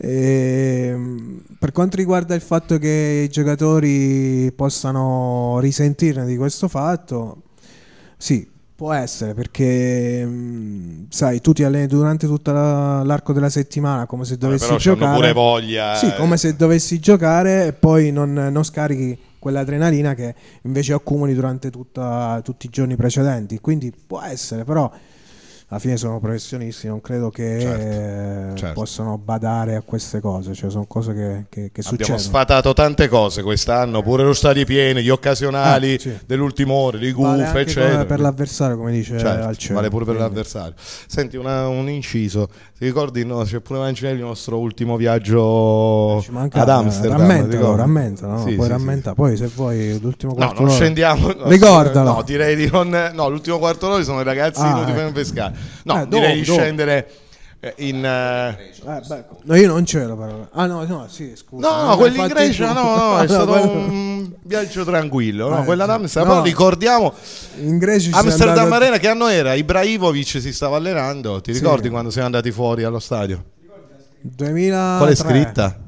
Ehm, per quanto riguarda il fatto che i giocatori possano risentirne di questo fatto, sì, può essere perché mm, sai, tu ti alleni durante tutto l'arco della settimana come se dovessi Vabbè, giocare. pure voglia. Sì, eh. come se dovessi giocare e poi non, non scarichi quell'adrenalina che invece accumuli durante tutta, tutti i giorni precedenti. Quindi può essere, però alla fine sono professionisti, non credo che certo, eh, certo. possano badare a queste cose, cioè sono cose che, che, che succedono. Abbiamo sfatato tante cose quest'anno, pure lo stadio pieno, gli occasionali ah, sì. dell'ultimo ore, guffe, vale guffe, eccetera. per l'avversario, come dice certo, Alcero. Vale pure per quindi. l'avversario. Senti, una, un inciso, ti ricordi, no, c'è pure Vangelli il nostro ultimo viaggio eh, ad Amsterdam? Rammentalo, rammentalo, no? sì, puoi sì, rammenta. poi se vuoi l'ultimo quarto No, non scendiamo. No, Ricordalo. No, direi di non... No, l'ultimo quarto d'ora sono i ragazzi ah, di ecco. pescare. No, eh, dopo, direi di dopo. scendere eh, in uh... eh, beh, no io non c'ero però ah no no sì scusa no, eh, no quelli in Grecia no *laughs* no è stato un viaggio tranquillo no? eh, quella d'Amsterdam no. ricordiamo in Grecia Amsterdam andato... Arena che anno era? Ibrahimovic si stava allenando ti sì. ricordi quando siamo andati fuori allo stadio? 2000 quale scritta?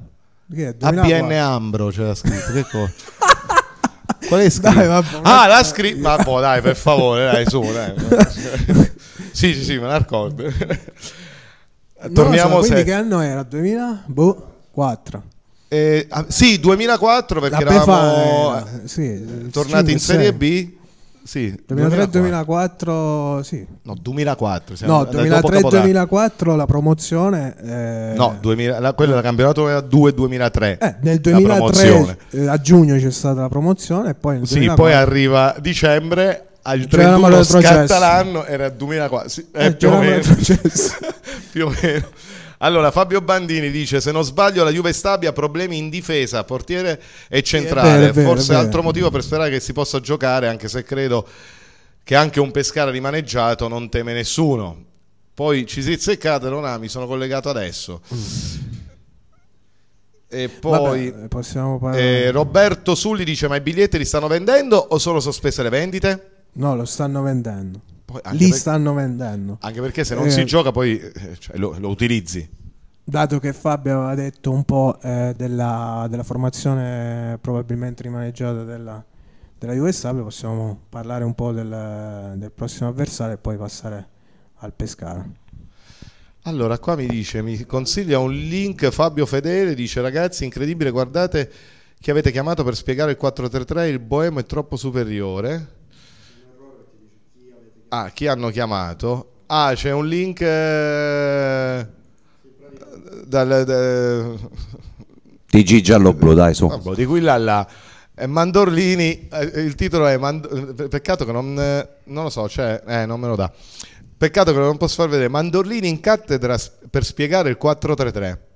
Che APN Ambro c'era scritto che cosa? *laughs* Qual è scritto? Dai, vabbè, ah, la scritta. Ma boh, dai, per favore, dai, su, dai. *laughs* sì, sì, sì, me la ricordo. *laughs* Torniamo no, so, quindi se... che anno era? 2004. Boh, eh, ah, eh, sì, 2004 perché la eravamo era, sì, tornati 5, in Serie 6. B. Sì, 2003-2004, sì. No, 2004. Siamo, no, 2003-2004 la promozione. Eh, no, 2000, la, quello del campionato era 2-2003. Eh, nel 2003 eh, a giugno c'è stata la promozione e poi... Sì, 2004, poi arriva dicembre al 31 scatta l'anno era 2004 sì, eh, eh più, o meno. *laughs* più o meno allora Fabio Bandini dice se non sbaglio la Juve Stabia ha problemi in difesa portiere e eh, centrale è vero, è vero, forse altro motivo per sperare che si possa giocare anche se credo che anche un Pescara rimaneggiato non teme nessuno poi ci si Cisizza e Caterona mi sono collegato adesso mm. E poi Vabbè, eh, Roberto Sulli dice: Ma i biglietti li stanno vendendo o sono sospese le vendite? No, lo stanno vendendo. Poi, Li per... stanno vendendo. Anche perché se non eh, si gioca poi eh, cioè, lo, lo, utilizzi. Dato che Fabio aveva detto un po' eh, della, della, formazione probabilmente rimaneggiata della, della USA, possiamo parlare un po' del, del prossimo avversario e poi passare al Pescara. Allora, qua mi dice, mi consiglia un link Fabio Fedele, dice ragazzi, incredibile, guardate chi avete chiamato per spiegare il 433, il Boemo è troppo superiore. Ah, chi hanno chiamato? Ah, c'è un link... Eh, dal, da, TG giallo-blu, dai, su. Vabbè, di qui là là. Mandorlini, eh, il titolo è... Mand eh, peccato che non... Eh, non lo so, cioè... Eh, non me lo dà. Peccato che non posso far vedere. Mandorlini in cattedra per spiegare il 433.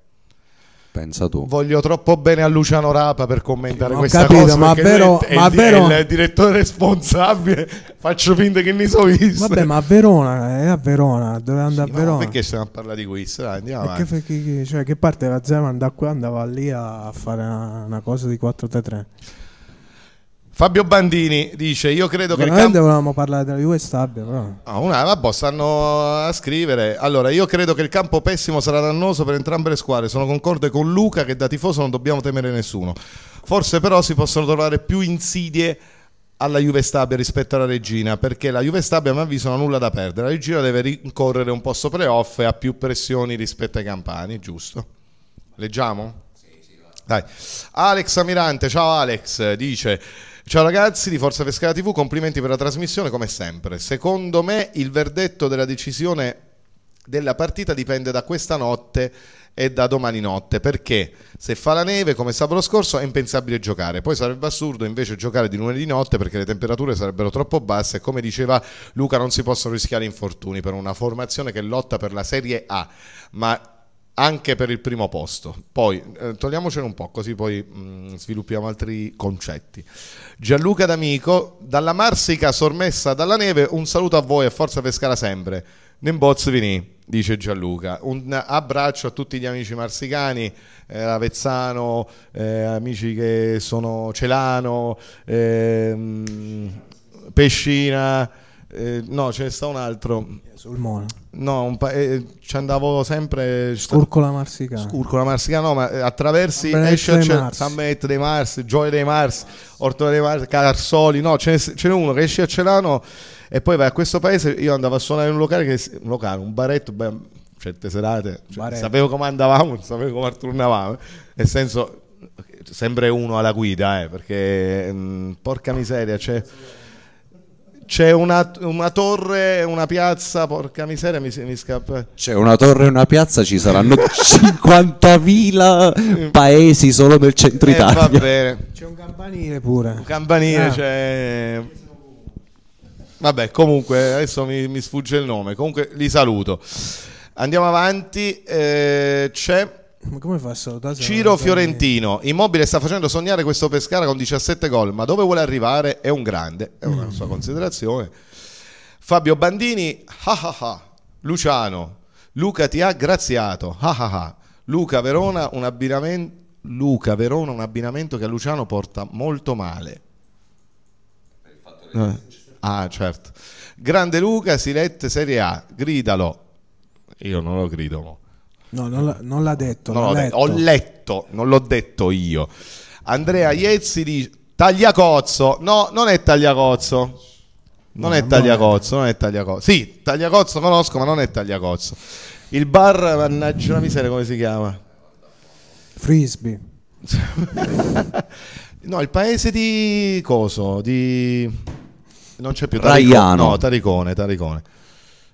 Pensa tu. Voglio troppo bene a Luciano Rapa per commentare questa capito, cosa. Ma vero, è, ma è, vero... è il direttore responsabile. *laughs* Faccio finta che ne so visto. Vabbè, ma a Verona è a Verona, dove andare sì, a Verona? Perché stiamo a parlare di questo? Dai, andiamo che, perché, cioè, che parte la Zema andava qua, andava lì a fare una, una cosa di 4-3-3. Fabio Bandini dice: Io credo Veramente che. Veramente camp- volevamo parlare della Juve Stabia, però. Ah, una, vabbè, stanno a scrivere. Allora, io credo che il campo pessimo sarà dannoso per entrambe le squadre. Sono concorde con Luca che da tifoso non dobbiamo temere nessuno. Forse, però, si possono trovare più insidie alla Juve Stabia rispetto alla Regina perché la Juve Stabia a mio avviso non ha nulla da perdere la Regina deve rincorrere un posto playoff e ha più pressioni rispetto ai Campani giusto? leggiamo? Sì, sì, va. dai Alex Amirante ciao Alex dice Ciao ragazzi di Forza Pescara TV, complimenti per la trasmissione come sempre. Secondo me il verdetto della decisione della partita dipende da questa notte e da domani notte perché se fa la neve come sabato scorso è impensabile giocare poi sarebbe assurdo invece giocare di lunedì notte perché le temperature sarebbero troppo basse e come diceva Luca non si possono rischiare infortuni per una formazione che lotta per la Serie A ma anche per il primo posto. Poi eh, togliamocene un po', così poi mh, mm, sviluppiamo altri concetti. Gianluca D'Amico, dalla Marsica sormessa dalla neve, un saluto a voi e forza Pescara sempre. Nemboz vini, dice Gianluca. Un abbraccio a tutti gli amici marsicani, eh, Avezzano, eh, amici che sono Celano, ehm, Pescina. Eh, no, ce ne sta un altro. Sul mono. No, un pa- eh, ci andavo sempre. Eh, Scurcola Marsicana. Scurcola Marsica, no, ma eh, attraversi Esce Sammet dei Mars, Gioia dei Mars, Ortona dei Mars, Carsoli. No, ce n'è, uno che esce a Celano e poi vai a questo paese. Io andavo a suonare in un locale, che, un, locale un baretto. Beh, certe serate cioè, sapevo come andavamo, non *laughs* sapevo come tornavamo. Nel senso, sempre uno alla guida, eh, perché mh, mm, porca miseria, c'è. Cioè, c'è una, una, torre, una piazza, porca miseria, mi, mi scappa. C'è una torre e una piazza, ci saranno 50.000 *laughs* paesi solo nel centro eh, Italia. Va bene. C'è un campanile pure. Un campanile, ah. c'è... Vabbè, comunque, adesso mi, mi, sfugge il nome, comunque li saluto. Andiamo avanti, eh, c'è... Ma come fa a Ciro Fiorentino, Immobile sta facendo sognare questo Pescara con 17 gol, ma dove vuole arrivare è un grande, è una mm. sua considerazione. Fabio Bandini, ah ah ah. Luciano, Luca ti ha graziato, ah ah ah. Luca Verona, un abbinamento, Luca Verona un abbinamento che a Luciano porta molto male. Eh. eh. Ah, certo. Grande Luca, Silette Serie A, gridalo. Io non lo grido. No, non, l- non l'ha detto. Non l'ho letto. Ho letto, non l'ho detto io. Andrea Iezzi dice Tagliacozzo. No, non è Tagliacozzo. Non no, è Tagliacozzo, non è Tagliacozzo. Sì, Tagliacozzo conosco, ma non è Tagliacozzo. Il bar, mannaggia la miseria, come si chiama? Frisbee. *laughs* no, il paese di Coso, di... Non c'è più Taricone. Raiano. No, Taricone, Taricone.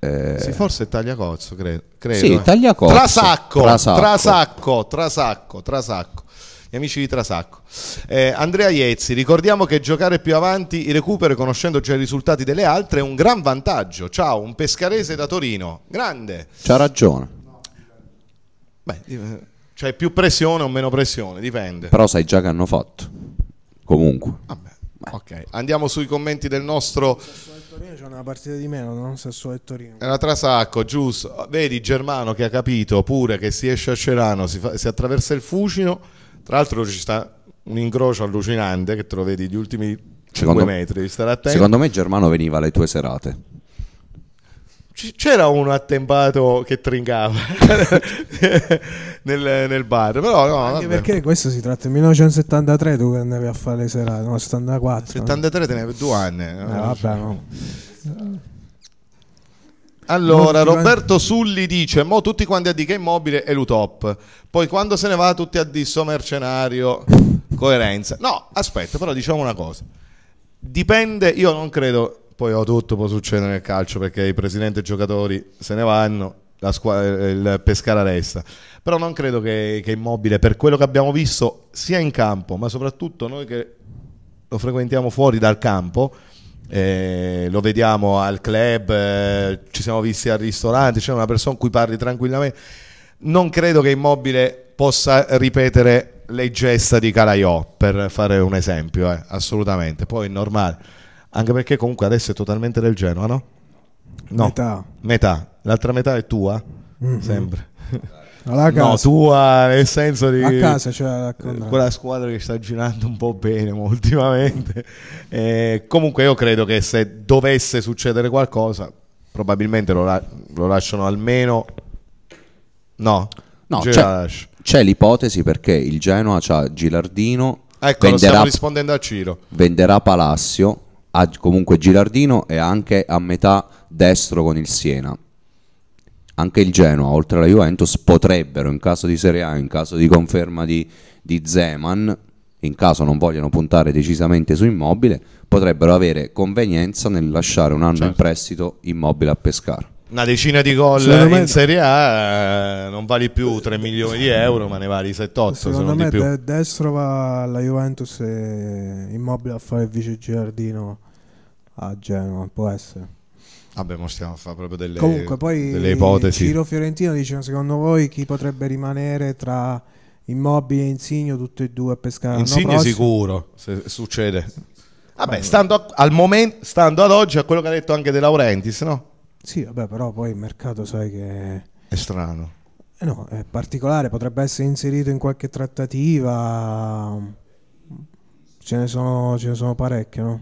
Eh... Sì, forse Tagliacozzo, credo. credo sì, eh. Tagliacozzo. Trasacco, Trasacco, Trasacco, Trasacco, Trasacco. Gli amici di Trasacco. Eh, Andrea Iezzi, ricordiamo che giocare più avanti i recuperi conoscendo già i risultati delle altre è un gran vantaggio. Ciao, un pescarese da Torino. Grande. C'ha ragione. Beh, cioè più pressione o meno pressione, dipende. Però sai già che hanno fatto. Comunque. Vabbè. Ok, andiamo sui commenti del nostro. Sassuolo c'è una partita di meno, no? Sassuolo e Torino. Era Trasacco, giusto. Vedi Germano che ha capito pure che si esce a Cerano, si, fa, si attraversa il Fucino. Tra l'altro ci sta un incrocio allucinante che te lo vedi gli ultimi secondo, metri. Secondo me Germano veniva alle tue serate c'era uno attempato che trincava *laughs* nel, nel, bar, però no, Anche perché questo si tratta del 1973 tu che andavi a fare le serate, no, 74. 73 no? te ne avevi due anni. Eh, no? vabbè, no. Allora, Roberto Sulli dice: Mo tutti quanti a di che immobile è l'utop. Poi quando se ne va, tutti a di so mercenario. Coerenza. No, aspetta, però diciamo una cosa. Dipende, io non credo poi ho tutto può succedere nel calcio perché i presidenti e i giocatori se ne vanno, squadra, eh, il Pescara resta. Però non credo che, che Immobile, per quello che abbiamo visto sia in campo, ma soprattutto noi che lo frequentiamo fuori dal campo, eh, lo vediamo al club, eh, ci siamo visti al ristorante, c'è una persona con cui parli tranquillamente. Non credo che Immobile possa ripetere le gesta di Calaiò, per fare un esempio, eh, assolutamente. Poi è normale. Anche perché comunque adesso è totalmente del Genoa, no? No. Metà. metà. L'altra metà è tua, mm-hmm. sempre. Alla *laughs* casa. No, tua nel senso di... A casa cioè, Quella squadra che sta girando un po' bene *laughs* ultimamente. Eh, comunque io credo che se dovesse succedere qualcosa, probabilmente lo, la- lo lasciano almeno... No. No, cioè, c'è, c'è, l'ipotesi perché il Genoa ha Gilardino. Ecco, venderà, stiamo rispondendo a Ciro. Venderà Palacio ha comunque Girardino e anche a metà destro con il Siena. Anche il Genoa, oltre alla Juventus, potrebbero, in caso di Serie A, in caso di conferma di, di Zeman, in caso non vogliano puntare decisamente su Immobile, potrebbero avere convenienza nel lasciare un anno certo. in prestito Immobile a Pescara una decina di gol secondo in Serie A eh, non vali più 3 milioni di euro, ma ne vali 7-8. Secondo me, de destro va alla Juventus e immobile a fare il vice Girardino a Genova. Può essere. Vabbè, ma stiamo a fare proprio delle, Comunque, poi delle ipotesi. Ciro Fiorentino dice: Secondo voi chi potrebbe rimanere tra Immobile e Insigno tutti e due a pescare? Insigne, sicuro se succede. Vabbè, stando, al moment, stando ad oggi, a quello che ha detto anche De Laurentiis, no? Sì, vabbè, però poi il mercato sai che... È strano. Eh, no, è particolare, potrebbe essere inserito in qualche trattativa. Ce ne sono, ce ne sono parecchie, no?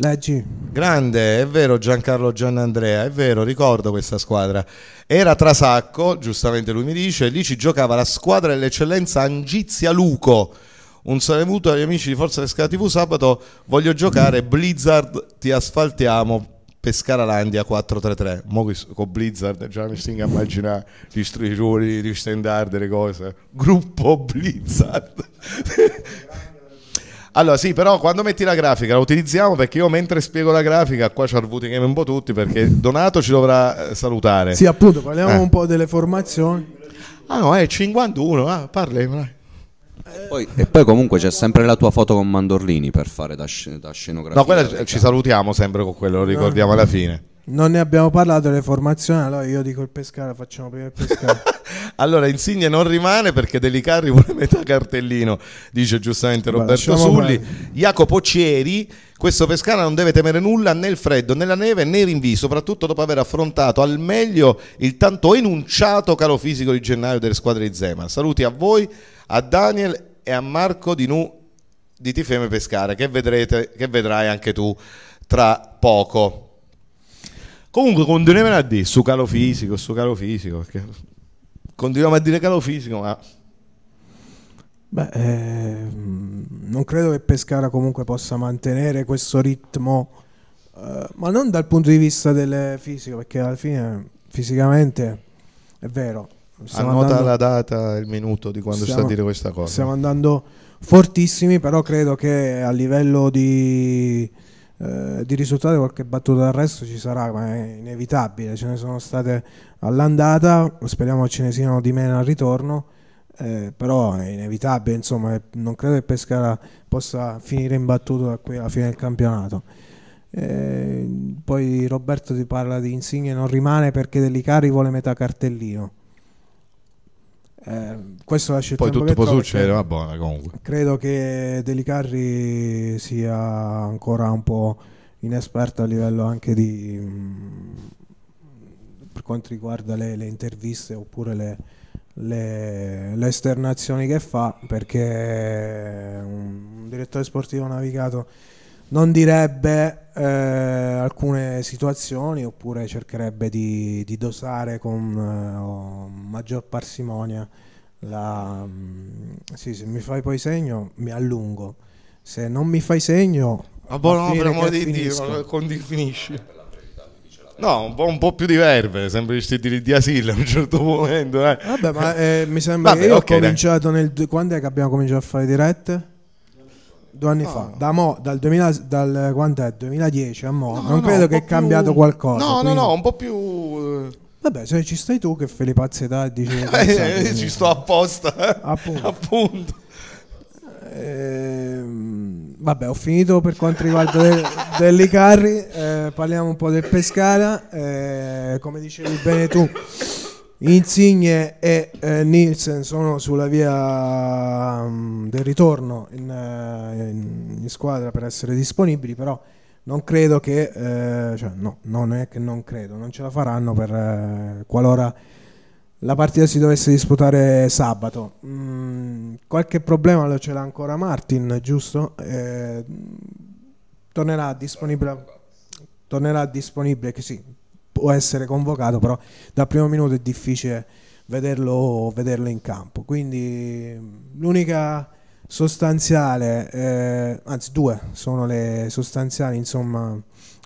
Leggi. Grande, è vero Giancarlo Gianandrea, è vero, ricordo questa squadra. Era Trasacco, giustamente lui mi dice, lì ci giocava la squadra dell'eccellenza Angizia Luco. Un saluto agli amici di Forza Pescara TV sabato, voglio giocare Blizzard, ti asfaltiamo Pescara Landia 4-3-3. Mo con Blizzard già mi a immaginare gli striscioni, gli standard, le cose. Gruppo Blizzard. *laughs* Allora, sì, però quando metti la grafica la utilizziamo perché io mentre spiego la grafica, qua ci ho avuto un po' tutti perché Donato ci dovrà eh, salutare. Sì, appunto, parliamo eh. un po' delle formazioni. Ah no, è 51, ah, parliamo. E poi, e poi comunque c'è sempre la tua foto con Mandorlini per fare da, da scenografia. No, quella ci salutiamo sempre con quello, lo ricordiamo alla fine. Non ne abbiamo parlato delle formazioni, allora io dico il Pescara, facciamo prima il Pescara. *laughs* allora Insigne non rimane perché Delicarri vuole metà cartellino, dice giustamente Roberto Beh, Sulli. Fare. Jacopo Cieri, questo Pescara non deve temere nulla né il freddo né la neve né i rinvii, soprattutto dopo aver affrontato al meglio il tanto enunciato caro fisico di gennaio delle squadre di Zema. Saluti a voi a Daniel e a Marco di Nu di Tifeme Pescara, che, vedrete, che vedrai anche tu tra poco. Comunque continuiamo a dire su calo fisico, su calo fisico, perché continuiamo a dire calo fisico, ma... Beh, eh, non credo che Pescara comunque possa mantenere questo ritmo, eh, ma non dal punto di vista del fisico, perché alla fine fisicamente è vero, Annota andando, la data, il minuto di quando stiamo, sta a dire questa cosa. Stiamo andando fortissimi, però credo che a livello di, eh, di risultati qualche battuta d'arresto ci sarà, ma è inevitabile. Ce ne sono state all'andata, speriamo ce ne siano di meno al ritorno. Eh, però è inevitabile, insomma, non credo che Pescara possa finire imbattuto da qui alla fine del campionato. Eh, poi Roberto ti parla di Insigne non rimane perché Delicari vuole metà cartellino. Ehm, questo lascia Poi tutto può succedere, va buona comunque. Credo che Delicarri sia ancora un po' inesperto a livello anche di... Mm, per quanto riguarda le, le interviste oppure le, le, le, esternazioni che fa, perché un direttore sportivo navigato non direbbe eh, alcune situazioni oppure cercherebbe di, di dosare con eh, maggior parsimonia la, mm, sì, se mi fai poi segno mi allungo se non mi fai segno ma buon no, per amore di Dio quando finisci No, un po', un po', più di verve, sempre vestiti di asilo a un certo momento. Eh. Vabbè, ma eh, mi sembra Vabbè, che io okay, ho cominciato dai. nel... Quando è che abbiamo cominciato a fare dirette? due anni oh. fa, ah. da mo, dal, 2000, dal è, 2010 a mo, no, non no, credo che è cambiato più... qualcosa. No, quindi... no, no, un po' più... Eh. Vabbè, se ci stai tu che fai le pazzità e dici... *laughs* eh, eh ci sto apposta. Eh. Appunto. *laughs* Appunto. Eh, vabbè, ho finito per quanto riguarda de, carri, eh, parliamo un po' del Pescara, come dicevi bene tu. Insigne e eh, Nielsen sono sulla via um, del ritorno in, eh, in, in, squadra per essere disponibili, però non credo che, eh, cioè, no, non è che non credo, non ce la faranno per eh, qualora la partita si dovesse disputare sabato. Mm, qualche problema lo ce l'ha ancora Martin, giusto? Eh, tornerà disponibile, tornerà disponibile, che sì, può essere convocato, però dal primo minuto è difficile vederlo, vederlo in campo. Quindi l'unica sostanziale, eh, anzi due sono le sostanziali, insomma,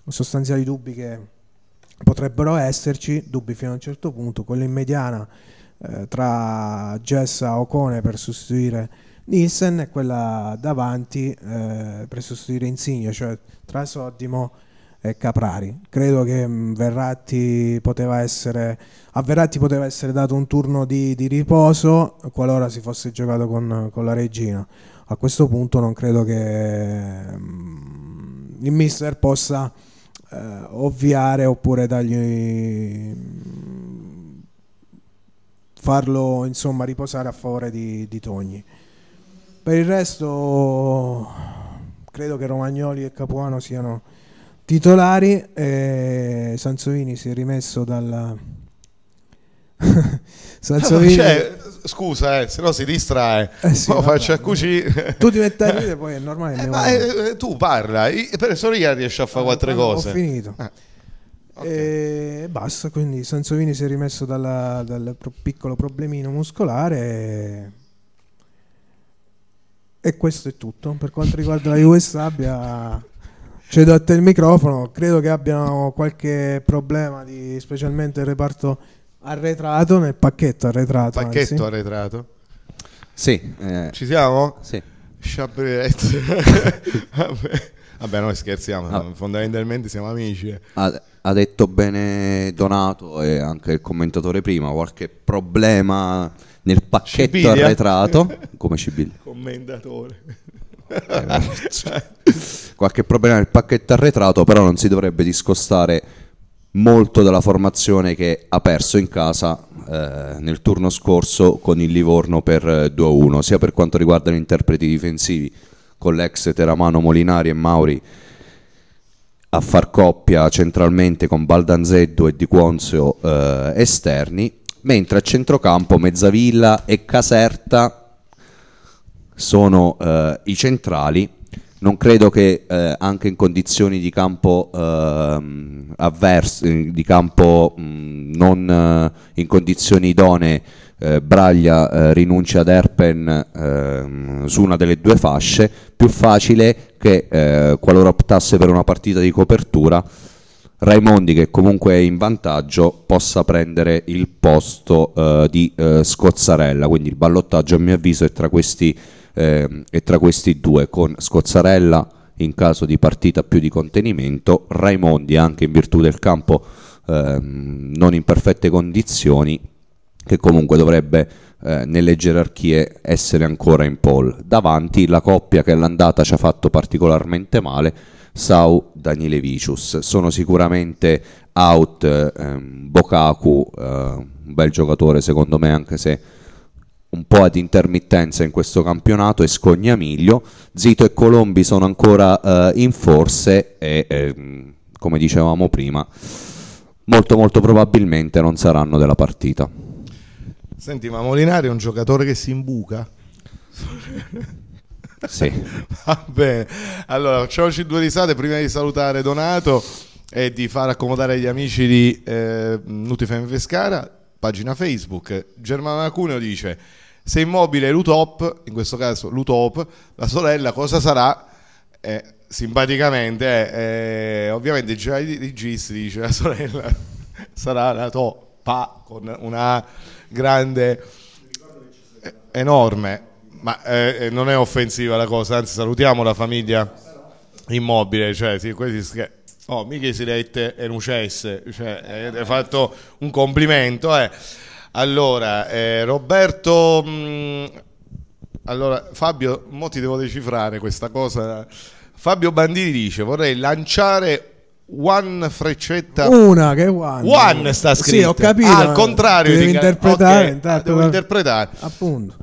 sostanziali dubbi che potrebbero esserci, dubbi fino a un certo punto, quella in mediana eh, tra Gessa e Ocone per sostituire Nielsen e quella davanti eh, per sostituire Insigne, cioè tra Soddimo e Caprari. Credo che mm, Verratti poteva essere, a Verratti poteva essere dato un turno di, di riposo qualora si fosse giocato con, con, la regina. A questo punto non credo che mm, il mister possa eh, ovviare oppure dargli, mm, farlo insomma, riposare a favore di, di Togni. Per il resto credo che Romagnoli e Capuano siano titolari eh, Sansovini si è rimesso dalla *laughs* Sansovini cioè, scusa eh, se no si distrae eh sì, faccio a così tu ti metti a *laughs* ridere poi è normale eh, ma, eh, tu parla però solo io riesco a fare ah, quattro ah, cose ho finito ah, okay. e eh, basta quindi Sansovini si è rimesso dalla, dal piccolo problemino muscolare e... e questo è tutto per quanto riguarda la US Sabbia cedo a te il microfono, credo che abbiano qualche problema di specialmente il reparto arretrato nel pacchetto arretrato. Pacchetto anzi. arretrato? Sì. Eh. Ci siamo? Sì. *laughs* Vabbè. Vabbè, noi scherziamo, ah. fondamentalmente siamo amici. Ha, ha, detto bene Donato e anche il commentatore prima, qualche problema nel pacchetto Cibilia. arretrato. *laughs* Come Cibiglia. Commendatore. Eh, *laughs* qualche problema nel pacchetto arretrato, però non si dovrebbe discostare molto dalla formazione che ha perso in casa eh, nel turno scorso con il Livorno per 2-1, eh, sia per quanto riguarda gli interpreti difensivi con l'ex Teramano Molinari e Mauri a far coppia centralmente con Baldanzeddu e Di Quonzio eh, esterni, mentre a centrocampo Mezzavilla e Caserta sono eh, i centrali. Non credo che eh, anche in condizioni di campo ehm, avverse, di campo mh, mm, non eh, in condizioni idonee, eh, Braglia eh, rinuncia ad Erpen eh, su una delle due fasce, più facile che eh, qualora optasse per una partita di copertura, Raimondi che comunque è in vantaggio possa prendere il posto eh, di Scozzarella, quindi il ballottaggio a mio avviso è tra questi eh, e tra questi due con Scozzarella in caso di partita più di contenimento, Raimondi anche in virtù del campo eh, non in perfette condizioni che comunque dovrebbe eh, nelle gerarchie essere ancora in pole. Davanti la coppia che l'andata ci ha fatto particolarmente male, Sau Daniele Vicius. Sono sicuramente out ehm, Bokaku, eh, un bel giocatore secondo me anche se un po' ad intermittenza in questo campionato e Scognamiglio, Zito e Colombi sono ancora eh, in forse e eh, come dicevamo prima molto molto probabilmente non saranno della partita. Senti, ma Molinari è un giocatore che si imbuca? *laughs* Sì. *laughs* Va bene. Allora, facciamoci due risate prima di salutare Donato e di far accomodare gli amici di eh, Nutifem Vescara pagina Facebook. Germano Acuneo dice se immobile è l'utop, in questo caso l'utop, la sorella cosa sarà? Eh, simpaticamente, eh, eh ovviamente già di Gis dice la sorella *laughs* sarà la toppa con una grande eh, enorme, ma eh, eh, non è offensiva la cosa, anzi salutiamo la famiglia immobile, cioè sì, questi scherzi. Oh, mica si dette enucesse, cioè, hai fatto un complimento, eh. Allora, eh, Roberto... Mh, mm, allora, Fabio, mo ti devo decifrare questa cosa. Fabio Bandini dice, vorrei lanciare One freccetta. Una che è one. One sta scritto. Sì, ho capito. Ah, al contrario. Devi interpretare. Okay. Intanto, ah, devo interpretare. Appunto.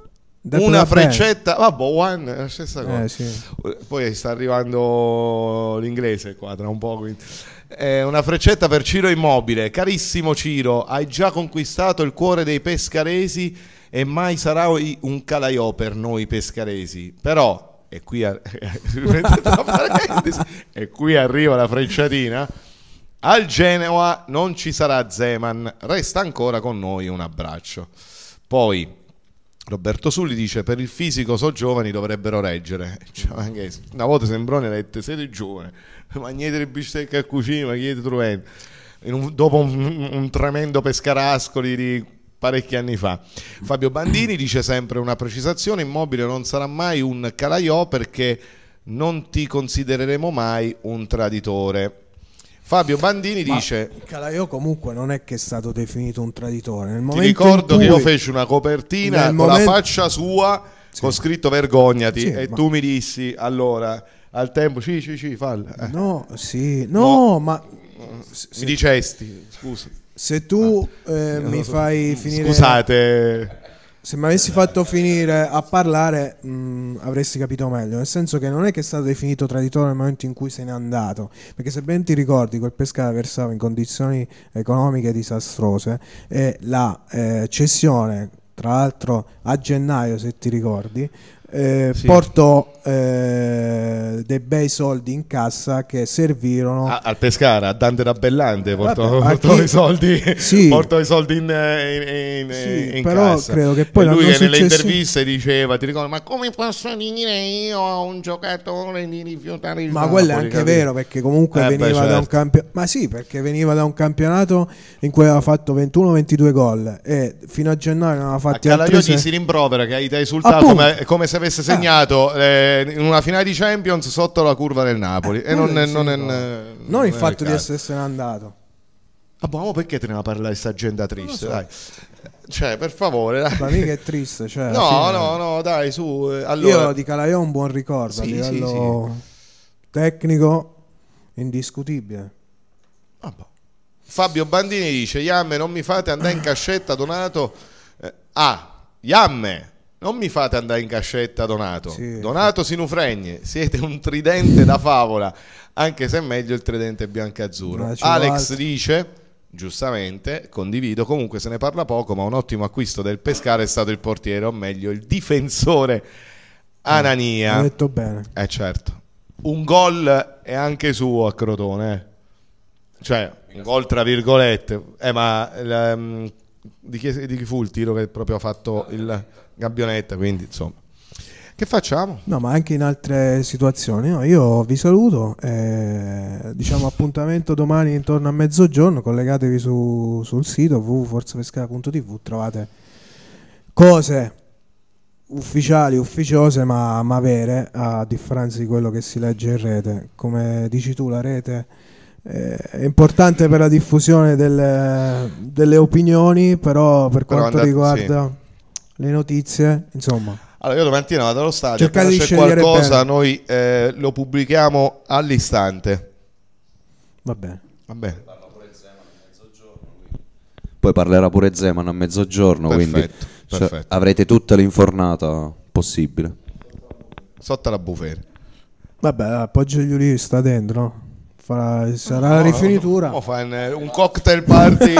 Una freccetta, vabbè, one è la stessa eh, cosa. Eh, sì. Poi sta arrivando l'inglese qua tra un po'. Quindi. Eh, una freccetta per Ciro Immobile. Carissimo Ciro, hai già conquistato il cuore dei pescaresi e mai sarai un calaiò per noi pescaresi. Però, e qui, a... *laughs* e qui arriva la frecciatina, al Genoa non ci sarà Zeman, resta ancora con noi un abbraccio. Poi... Roberto Sulli dice per il fisico so giovani dovrebbero reggere cioè, una volta Sembrone ha detto siete giovani, ma niente di bistecca a cucina, ma niente truendo. Un, dopo un, un tremendo pescarascoli di parecchi anni fa. Fabio Bandini dice sempre una precisazione, immobile non sarà mai un calaiò perché non ti considereremo mai un traditore. Fabio Bandini Ma dice: Calaiò comunque non è che è stato definito un traditore. Nel ti ricordo cui, che io feci una copertina con momento... la faccia sua sì. con scritto vergognati sì, e ma... tu mi dissi allora al tempo, sì, sì, sì, fallo. Eh. No, sì, no, no. ma... Se, mi dicesti, scusa. Se tu ah, eh, mi so. fai mm. finire... Scusate. Se mi avessi fatto finire a parlare mh, mm, avresti capito meglio, nel senso che non è che è stato definito traditore nel momento in cui se n'è andato, perché se ben ti ricordi quel pescare versava in condizioni economiche disastrose e la eh, cessione, tra l'altro a gennaio se ti ricordi, eh, sì. portò eh, dei bei soldi in cassa che servirono a, al Pescara, a Dante Rabbellante portò, Vabbè, *laughs* portò chi... i soldi, sì. portò i soldi in, in, in, sì, in però cassa. credo che poi lui che successi... nelle interviste diceva ti ricordo ma come posso dire io a un giocatore di rifiutare il ma gioco, quello è anche capire? vero perché comunque eh, veniva beh, certo. da un certo. campionato ma sì perché veniva da un campionato in cui aveva fatto 21-22 gol e fino a gennaio non aveva fatti a altri 6 si rimprovera che hai esultato come, come se avesse ah. segnato eh, in una finale di Champions sotto la curva del Napoli. Eh, e non, non, è, non, il fatto di eh. essersene andato. Ah, boh, perché te ne va a parlare questa agenda triste? So. Dai. Cioè, per favore, dai. La mica è triste, cioè, No, fine... no, no, dai, su. Eh, allora... Io di Calaiò ho un buon ricordo sì, a livello sì, sì. tecnico indiscutibile. Ah, boh. Fabio Bandini dice: Iamme, non mi fate andare in cascetta, Donato. Eh, ah, Iamme, non mi fate andare in cascetta Donato. Sì. Donato Sinufregne, siete un tridente da favola, anche se è meglio il tridente bianco-azzurro. Alex dice, giustamente, condivido, comunque se ne parla poco, ma un ottimo acquisto del Pescara è stato il portiere, o meglio il difensore eh, Anania. L'ho detto bene. Eh certo. Un gol è anche suo a Crotone, eh. cioè un gol tra virgolette, eh, ma... Um, di chi, di chi, fu il tiro che proprio ha fatto il gabbionetta, quindi insomma. Che facciamo? No, ma anche in altre situazioni. No? Io vi saluto, eh, diciamo appuntamento domani intorno a mezzogiorno, collegatevi su, sul sito www.forzapescara.tv, trovate cose ufficiali, ufficiose, ma, ma, vere, a differenza di quello che si legge in rete. Come dici tu, la rete eh, è importante per la diffusione delle, delle opinioni, però per però quanto andate, riguarda... Sì le notizie, insomma. Allora, io domattina vado allo stadio, Cercate appena c'è qualcosa bene. noi eh, lo pubblichiamo all'istante. Va bene. Va bene. Poi parlerà pure Zeman a mezzogiorno, perfetto, quindi cioè, perfetto. avrete tutta l'infornata possibile. Sotto la bufera. Vabbè, appoggio gli sta dentro, no? farà, sarà no, la rifinitura. No, no, fa un, eh, un, cocktail party.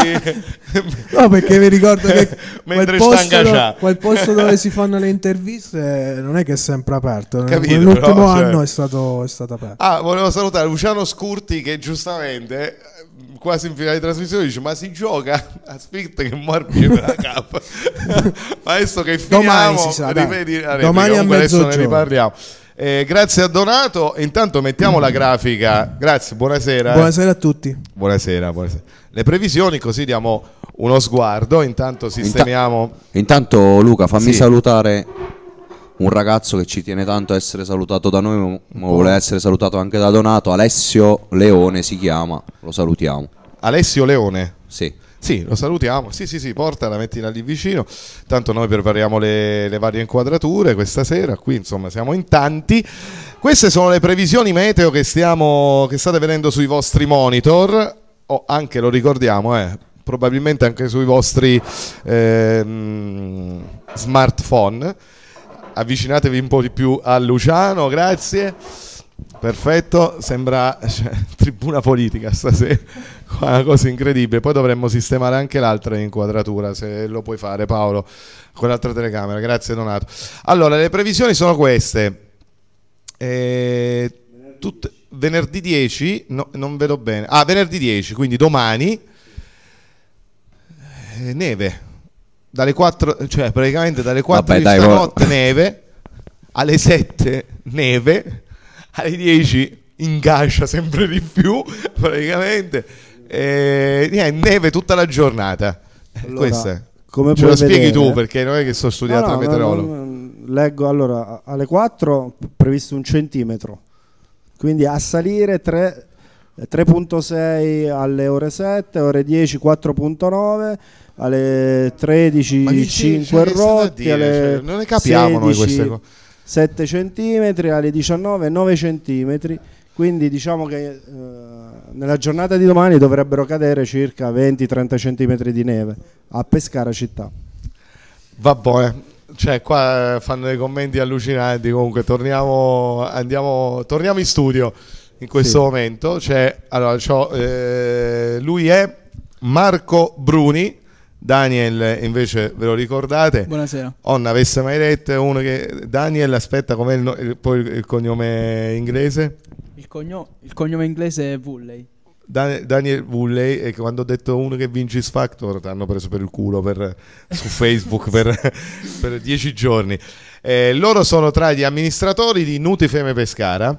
*laughs* no, perché vi ricordo che *laughs* quel posto, do, quel posto dove si fanno le *laughs* interviste eh, non è che è sempre aperto. Capito, L'ultimo però, cioè. anno cioè... è, stato, è stato aperto. Ah, volevo salutare Luciano Scurti che giustamente quasi in finale di trasmissione dice ma si gioca a spinta che morbi per la K ma adesso che finiamo domani si sa, ripeti, domani a mezzogiorno ne riparliamo eh, grazie a Donato. Intanto mettiamo la grafica. Grazie, buonasera. Buonasera a tutti. Buonasera, buonasera. Le previsioni così diamo uno sguardo. Intanto sistemiamo. intanto Luca, fammi sì. salutare un ragazzo che ci tiene tanto a essere salutato da noi, ma vuole essere salutato anche da Donato. Alessio Leone si chiama. Lo salutiamo. Alessio Leone. Sì. Sì, lo salutiamo. Sì, sì, sì, porta la mettila lì vicino. Tanto noi prepariamo le, le varie inquadrature questa sera. Qui, insomma, siamo in tanti. Queste sono le previsioni meteo che, stiamo, che state vedendo sui vostri monitor. O anche, lo ricordiamo, eh, probabilmente anche sui vostri eh, smartphone. Avvicinatevi un po' di più a Luciano, grazie. Perfetto, sembra cioè, *laughs* tribuna politica stasera, una cosa incredibile. Poi dovremmo sistemare anche l'altra inquadratura, se lo puoi fare Paolo, con l'altra telecamera. Grazie Donato. Allora, le previsioni sono queste. Eh, tutte, venerdì 10, no, non vedo bene. Ah, venerdì 10, quindi domani. Eh, neve, dalle 4, cioè praticamente dalle 4 Vabbè, di stanotte neve, alle 7 neve alle 10 ingascia sempre di più *laughs* praticamente e eh, neve tutta la giornata allora, questa come ce la vedere, spieghi tu perché non è che sono studiato no, no, la meteorologo no, leggo allora alle 4 previsto un centimetro quindi a salire 3 3.6 alle ore 7, ore 10 4.9, alle 13 5 rotti, alle cioè, non ne capiamo 16, noi queste cose. 7 cm, alle 19 9 cm, quindi diciamo che eh, nella giornata di domani dovrebbero cadere circa 20-30 cm di neve a Pescara città. Va bene, boh, eh. cioè qua eh, fanno dei commenti allucinanti, comunque torniamo, andiamo, torniamo in studio in questo sì. momento. Cioè, allora, cioè, eh, lui è Marco Bruni Daniel invece ve lo ricordate? Buonasera. non avesse mai detto uno che Daniel aspetta com'è il, no... il, poi il cognome inglese? Il, cogno... il cognome inglese è Woolley. Dan... Daniel Woolley e quando ho detto uno che vince X Factor ti hanno preso per il culo per... su Facebook per... *laughs* per, dieci giorni. Eh, loro sono tra gli amministratori di Nutifeme Pescara.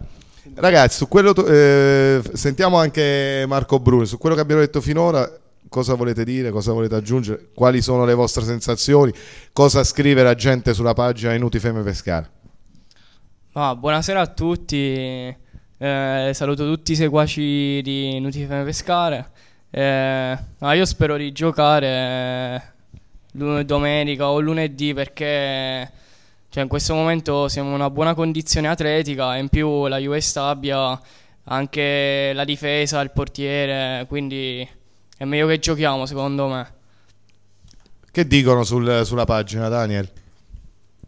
Ragazzi, su quello eh, sentiamo anche Marco Bruni, su quello che abbiamo detto finora cosa volete dire, cosa volete aggiungere, quali sono le vostre sensazioni, cosa scrive la gente sulla pagina Inutifeme Pescara. Ah, buonasera a tutti, eh, saluto tutti i seguaci di Inutifeme Pescara. Eh, ah, io spero di giocare eh, domenica o lunedì perché cioè, in questo momento siamo in una buona condizione atletica e in più la Juve Stabia anche la difesa, il portiere, quindi è meglio che giochiamo secondo me. Che dicono sul, sulla pagina Daniel?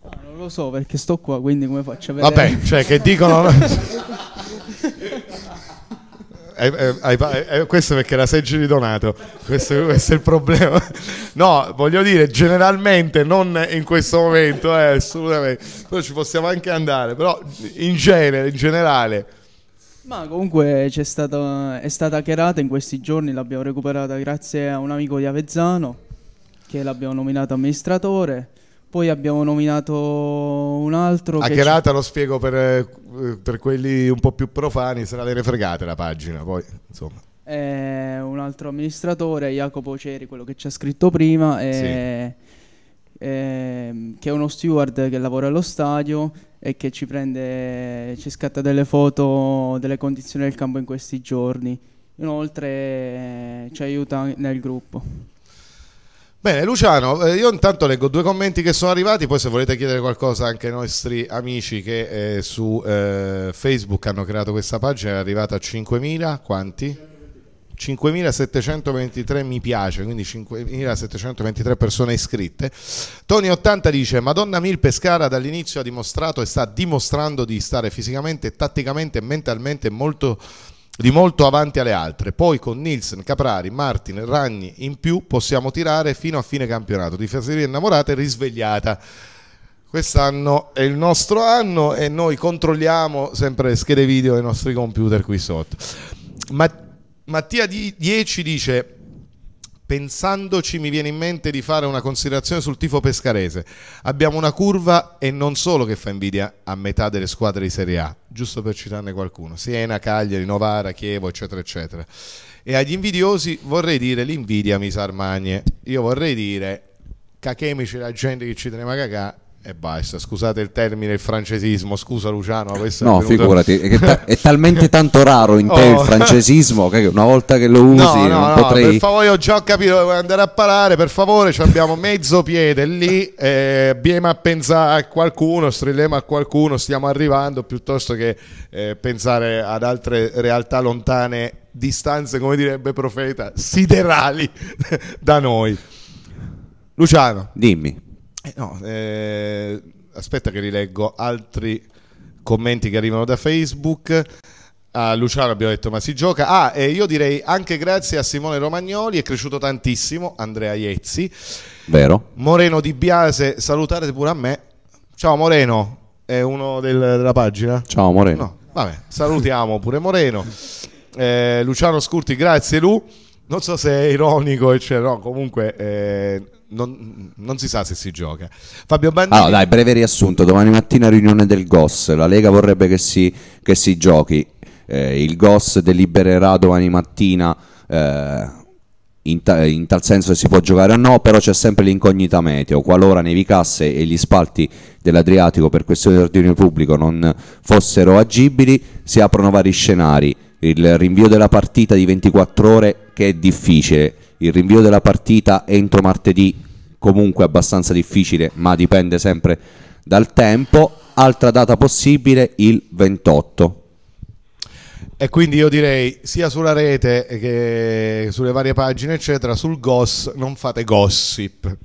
No, ah, non lo so perché sto qua, quindi come faccio a vedere? Vabbè, cioè che dicono... *laughs* Eh, eh, eh, questo perché la seggi di Donato, questo, questo, è il problema. No, voglio dire, generalmente non in questo momento, eh, assolutamente, noi ci possiamo anche andare, però in genere, in generale. Ma comunque stata, è stata hackerata in questi giorni, l'abbiamo recuperata grazie a un amico di Avezzano che l'abbiamo nominato amministratore. Poi abbiamo nominato un altro. Hackerata lo spiego per, eh, per, quelli un po' più profani, sarà le fregate la pagina. Poi, insomma. Eh, un altro amministratore, Jacopo Ceri, quello che ci ha scritto prima. Sì. Eh, ehm, che è uno steward che lavora allo stadio e che ci prende, ci scatta delle foto delle condizioni del campo in questi giorni. Inoltre eh, ci aiuta nel gruppo. Bene, Luciano, eh, io intanto leggo due commenti che sono arrivati, poi se volete chiedere qualcosa anche ai nostri amici che eh, su eh, Facebook hanno creato questa pagina, è arrivata a 5.000, quanti? 5.723 mi piace, quindi 5.723 persone iscritte. Tony80 dice: Madonna Mil Pescara dall'inizio ha dimostrato e sta dimostrando di stare fisicamente, tatticamente e mentalmente molto, di molto avanti alle altre. Poi con Nilsen, Caprari, Martin, Ragni in più possiamo tirare fino a fine campionato. Tifoseria innamorata e risvegliata. Quest'anno è il nostro anno e noi controlliamo sempre schede video dei nostri computer qui sotto. Ma Mattia 10 dice pensandoci mi viene in mente di fare una considerazione sul tifo pescarese. Abbiamo una curva e non solo che fa invidia a metà delle squadre di Serie A, giusto per citarne qualcuno, Siena, Cagliari, Novara, Chievo, eccetera, eccetera. E agli invidiosi vorrei dire l'invidia mi Sarmagne. Io vorrei dire cachemici la gente che ci teneva cacà e basta, scusate il termine, il francesismo, scusa Luciano, questo No, è figurati, è, ta- è, talmente tanto raro in te *laughs* oh. il francesismo che una volta che lo usi no, no, no, potrei... Per favore, ho già capito dove andare a parare, per favore, abbiamo mezzo piede lì, *laughs* eh, abbiamo a pensare a qualcuno, strilliamo a qualcuno, stiamo arrivando, piuttosto che eh, pensare ad altre realtà lontane, distanze, come direbbe Profeta, siderali *laughs* da noi. Luciano. Dimmi eh, no, eh, aspetta che rileggo altri commenti che arrivano da Facebook. A ah, Luciano abbiamo detto ma si gioca. Ah, e io direi anche grazie a Simone Romagnoli, è cresciuto tantissimo, Andrea Iezzi. Vero. Moreno di Biase, salutate pure a me. Ciao Moreno, è uno del, della pagina. Ciao Moreno. No, vabbè, salutiamo pure Moreno. Eh, Luciano Scurti, grazie Lu. Non so se è ironico, cioè, no, comunque eh, non, non, si sa se si gioca. Fabio Bandini. Allora, dai, breve riassunto: domani mattina riunione del GOS. La Lega vorrebbe che si, che si giochi. Eh, il GOS delibererà domani mattina. Eh, in, ta in, tal senso si può giocare o no, però c'è sempre l'incognita meteo. Qualora nevicasse e gli spalti dell'Adriatico per questione di ordine pubblico non fossero agibili, si aprono vari scenari. Il rinvio della partita di 24 ore che è difficile il rinvio della partita entro martedì comunque abbastanza difficile ma dipende sempre dal tempo altra data possibile il 28 e quindi io direi sia sulla rete che sulle varie pagine eccetera sul goss non fate gossip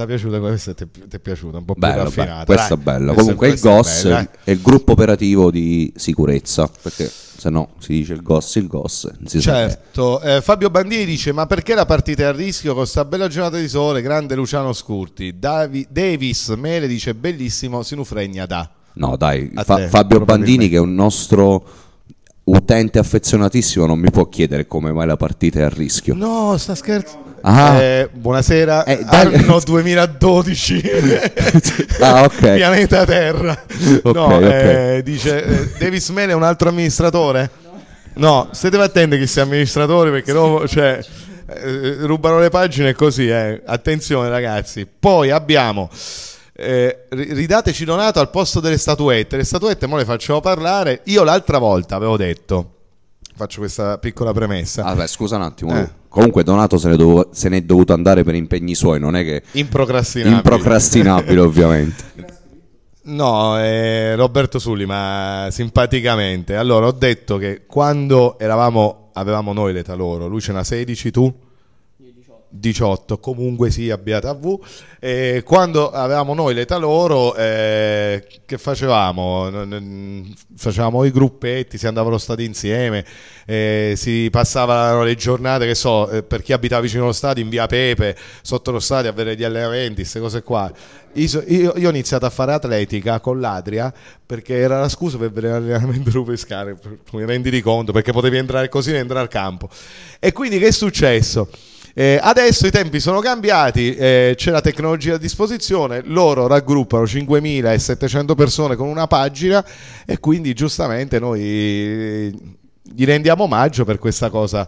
ti è piaciuta questa? Ti è piaciuta? Un po' più bello, raffinata. Beh, questa dai. è bello Comunque il GOS è, è, il gruppo operativo di sicurezza, perché se no si dice il GOS, il GOS. certo. Eh, Fabio Bandini dice, ma perché la partita è a rischio con questa bella giornata di sole? Grande Luciano Scurti. Davi, Davis Mele dice, bellissimo, sinufregna da. No dai, Fa, te, Fabio Bandini che è un nostro utente affezionatissimo non mi può chiedere come mai la partita è a rischio. No, sta scherzando. Ah. Eh, buonasera, eh, anno 2012, *laughs* ah, okay. pianeta Terra. Okay, no, okay. Eh, dice eh, Davis Mele è un altro amministratore? No, state attenti che sia amministratore perché dopo cioè, eh, rubano le pagine così. Eh. Attenzione ragazzi. Poi abbiamo eh, ridateci Donato al posto delle statuette. Le statuette mo le facciamo parlare. Io l'altra volta avevo detto, faccio questa piccola premessa. Ah, scusa un attimo. Eh. Comunque Donato se, dov- se n'è dovuto andare per impegni suoi, non è che... Improcrastinabile. Improcrastinabile *laughs* ovviamente. No, eh, Roberto Sulli, ma simpaticamente. Allora, ho detto che quando eravamo, avevamo noi l'età loro, lui ce 16, tu? 18 comunque sia abbiate TV eh, quando avevamo noi l'età loro eh, che facevamo facevamo i gruppetti si andavano stadio insieme eh, si passavano le giornate che so eh, per chi abitava vicino allo stadio in via Pepe sotto lo stadio a vedere gli allenamenti queste cose qua io, io, io, ho iniziato a fare atletica con l'Adria perché era la scusa per vedere l'allenamento di Pescare mi rendi di conto perché potevi entrare così e entrare al campo e quindi che è successo? Eh, adesso i tempi sono cambiati, eh, c'è la tecnologia a disposizione, loro raggruppano 5.700 persone con una pagina e quindi giustamente noi eh, gli rendiamo omaggio per questa cosa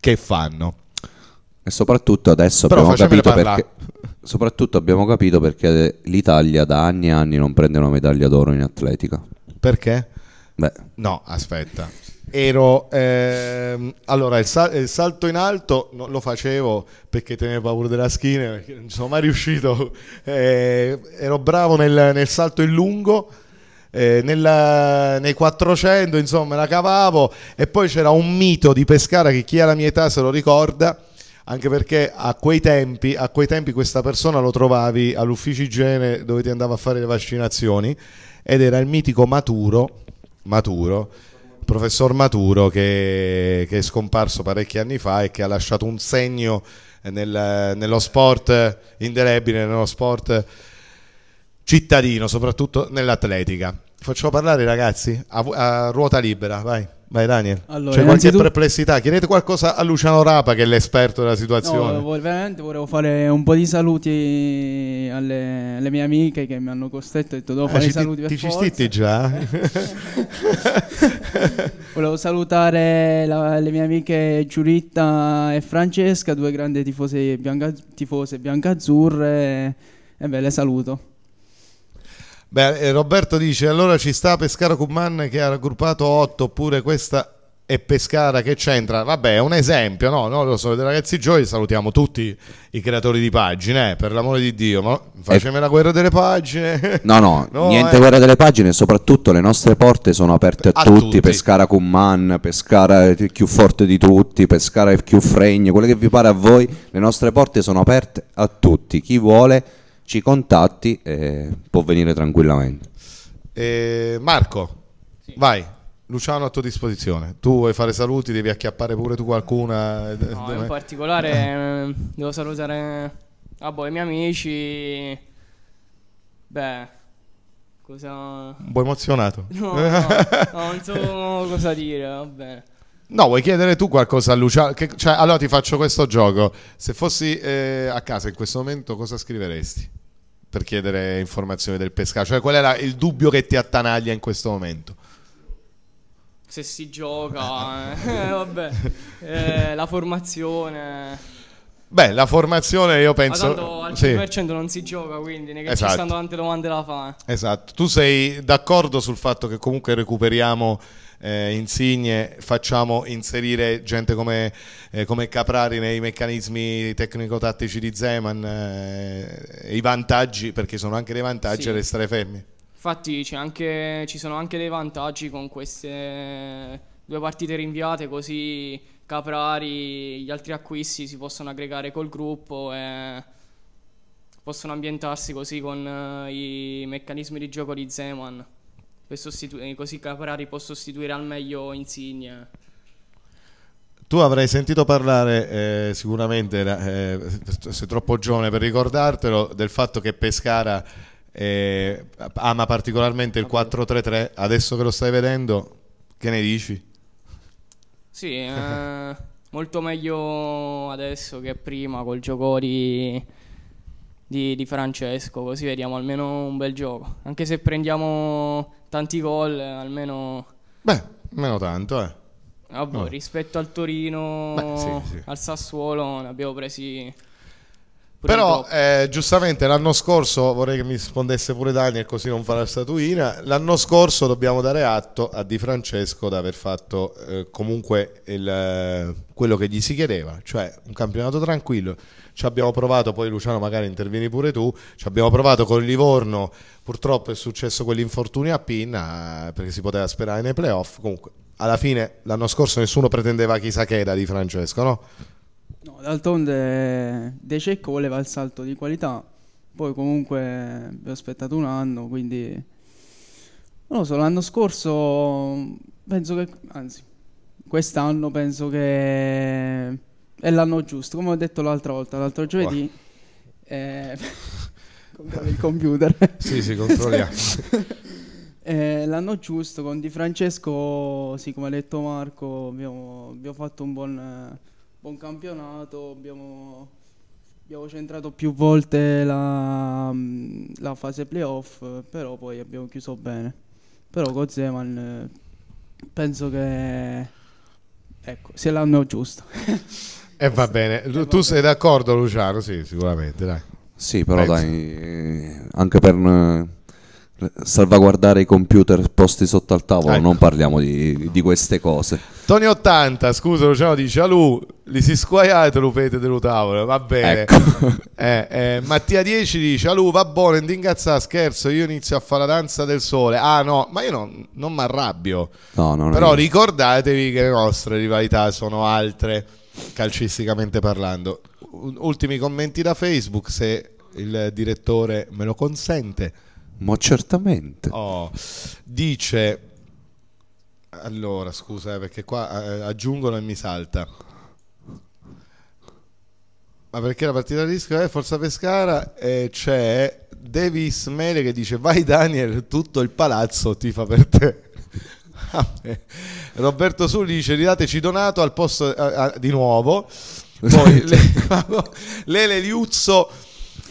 che fanno. E soprattutto adesso Però abbiamo capito perché, soprattutto abbiamo capito perché l'Italia da anni e anni non prende una medaglia d'oro in atletica. Perché? Beh. No, aspetta ero ehm, allora il, sal- il, salto in alto non lo facevo perché tenevo paura della schiena non sono mai riuscito *laughs* eh, ero bravo nel, nel, salto in lungo eh, nella, nei 400 insomma la cavavo e poi c'era un mito di Pescara che chi ha la mia età se lo ricorda anche perché a quei tempi, a quei tempi questa persona lo trovavi all'ufficio igiene dove ti andava a fare le vaccinazioni ed era il mitico Maturo, Maturo professor Maturo che, che, è scomparso parecchi anni fa e che ha lasciato un segno nel, nello sport indelebile, nello sport cittadino, soprattutto nell'atletica. Facciamo parlare ragazzi a, a ruota libera, vai. Vai Daniel, allora, c'è qualche perplessità? Chiedete qualcosa a Luciano Rapa che è l'esperto della situazione. No, veramente volevo fare un po' di saluti alle, alle mie amiche che mi hanno costretto, ho detto devo ah, fare i saluti ti, per ti forza. Ti ci stitti già? *laughs* volevo salutare la, le mie amiche Giuritta e Francesca, due grandi tifose, bianca, tifose biancazzurre e beh, le saluto. Beh, eh, Roberto dice allora ci sta Pescara Cumman che ha raggruppato 8 oppure questa è Pescara che c'entra? Vabbè, è un esempio, no? no lo so, ragazzi Joy salutiamo tutti i creatori di pagine, eh, per l'amore di Dio, ma facciamo eh, la guerra delle pagine. *laughs* No, no, *laughs* no niente eh. guerra delle pagine, soprattutto le nostre porte sono aperte a, a tutti. tutti, Pescara Cumman, Pescara eh, il più forte di tutti, Pescara il più fregno, quello che vi pare a voi, le nostre porte sono aperte a tutti, chi vuole ci contatti e può venire tranquillamente. Eh, Marco, sì. vai. Luciano a tua disposizione. Tu vuoi fare saluti, devi acchiappare pure tu qualcuna. No, in particolare *laughs* ehm, devo salutare ah, boh, i miei amici. Beh, cosa. Un po' emozionato. No, no, no *laughs* non so cosa dire, va bene. No, vuoi chiedere tu qualcosa a Luciano? Che, cioè, allora ti faccio questo gioco. Se fossi eh, a casa in questo momento, cosa scriveresti? Per chiedere informazioni del pescato? Cioè, qual era il dubbio che ti attanaglia in questo momento? Se si gioca, eh, *laughs* vabbè, eh, la formazione. Beh, la formazione io penso... Ma tanto al 100% sì. non si gioca, quindi ne esatto. ci stanno tante domande da fare. Esatto, tu sei d'accordo sul fatto che comunque recuperiamo eh, Insigne, facciamo inserire gente come, eh, come Caprari nei meccanismi tecnico-tattici di Zeman, eh, i vantaggi, perché sono anche dei vantaggi sì. a restare fermi. Infatti anche, ci sono anche dei vantaggi con queste due partite rinviate, così Caprari, gli altri acquisti si possono aggregare col gruppo e possono ambientarsi così con eh, i meccanismi di gioco di Zeman. Eh, così Caprari può sostituire al meglio Insigne. Tu avrai sentito parlare eh, sicuramente, eh, sei troppo giovane per ricordartelo, del fatto che Pescara eh, ama particolarmente il 4-3-3. Adesso che lo stai vedendo, che ne dici? Sì, eh, molto meglio adesso che prima col gioco di, di, di Francesco, così vediamo almeno un bel gioco. Anche se prendiamo tanti gol, eh, almeno... Beh, meno tanto, eh. Ah, boh, rispetto al Torino, Beh, sì, sì. al Sassuolo, ne abbiamo presi... Però eh, giustamente l'anno scorso vorrei che mi rispondesse pure Daniel così non fa la statuina. L'anno scorso dobbiamo dare atto a Di Francesco di aver fatto eh, comunque il, eh, quello che gli si chiedeva, cioè un campionato tranquillo ci abbiamo provato, poi Luciano magari intervieni pure tu, ci abbiamo provato con il Livorno, purtroppo è successo quell'infortunio a Pinna eh, perché si poteva sperare nei playoff, comunque alla fine l'anno scorso nessuno pretendeva chissà che era di Francesco, no? No, d'altronde eh, De Cecco voleva il salto di qualità, poi comunque vi ho aspettato un anno, quindi non lo so, l'anno scorso penso che, anzi, quest'anno penso che è l'anno giusto, come ho detto l'altra volta, l'altro giovedì. Eh, *laughs* controlli il computer. sì, sì, controlliamo. *laughs* eh, l'anno giusto con Di Francesco, sì, come ha detto Marco, abbiamo, abbiamo fatto un buon, buon campionato, abbiamo, abbiamo, centrato più volte la, la, fase playoff, però poi abbiamo chiuso bene. Però con Zeman eh, penso che ecco, sia l'anno giusto. *laughs* eh, va bene, tu, tu sei d'accordo Luciano? Sì, sicuramente, dai. Sì, però Penso. Ecco. dai, eh, anche per eh, salvaguardare i computer posti sotto al tavolo, ecco. non parliamo di, di, queste cose. Tony 80, scusa Luciano, dice a lui, li si squaiate lupete dello tavolo, va bene. Ecco. *laughs* Eh, eh, Mattia 10 dice a lui, va buono, non incazzare, scherzo, io inizio a fare la danza del sole. Ah no, ma io no, non mi arrabbio. No, Però ricordatevi che le nostre rivalità sono altre calcisticamente parlando. Ultimi commenti da Facebook, se il direttore me lo consente. Ma certamente. Oh, dice, allora scusa eh, perché qua eh, aggiungono e mi salta. Ma perché la partita di rischio è Forza Pescara e c'è Davis Mele che dice vai Daniel tutto il palazzo ti fa per te. Roberto Sulli dice ridateci Donato al posto a, eh, a, di nuovo. *laughs* Poi *laughs* Lele Liuzzo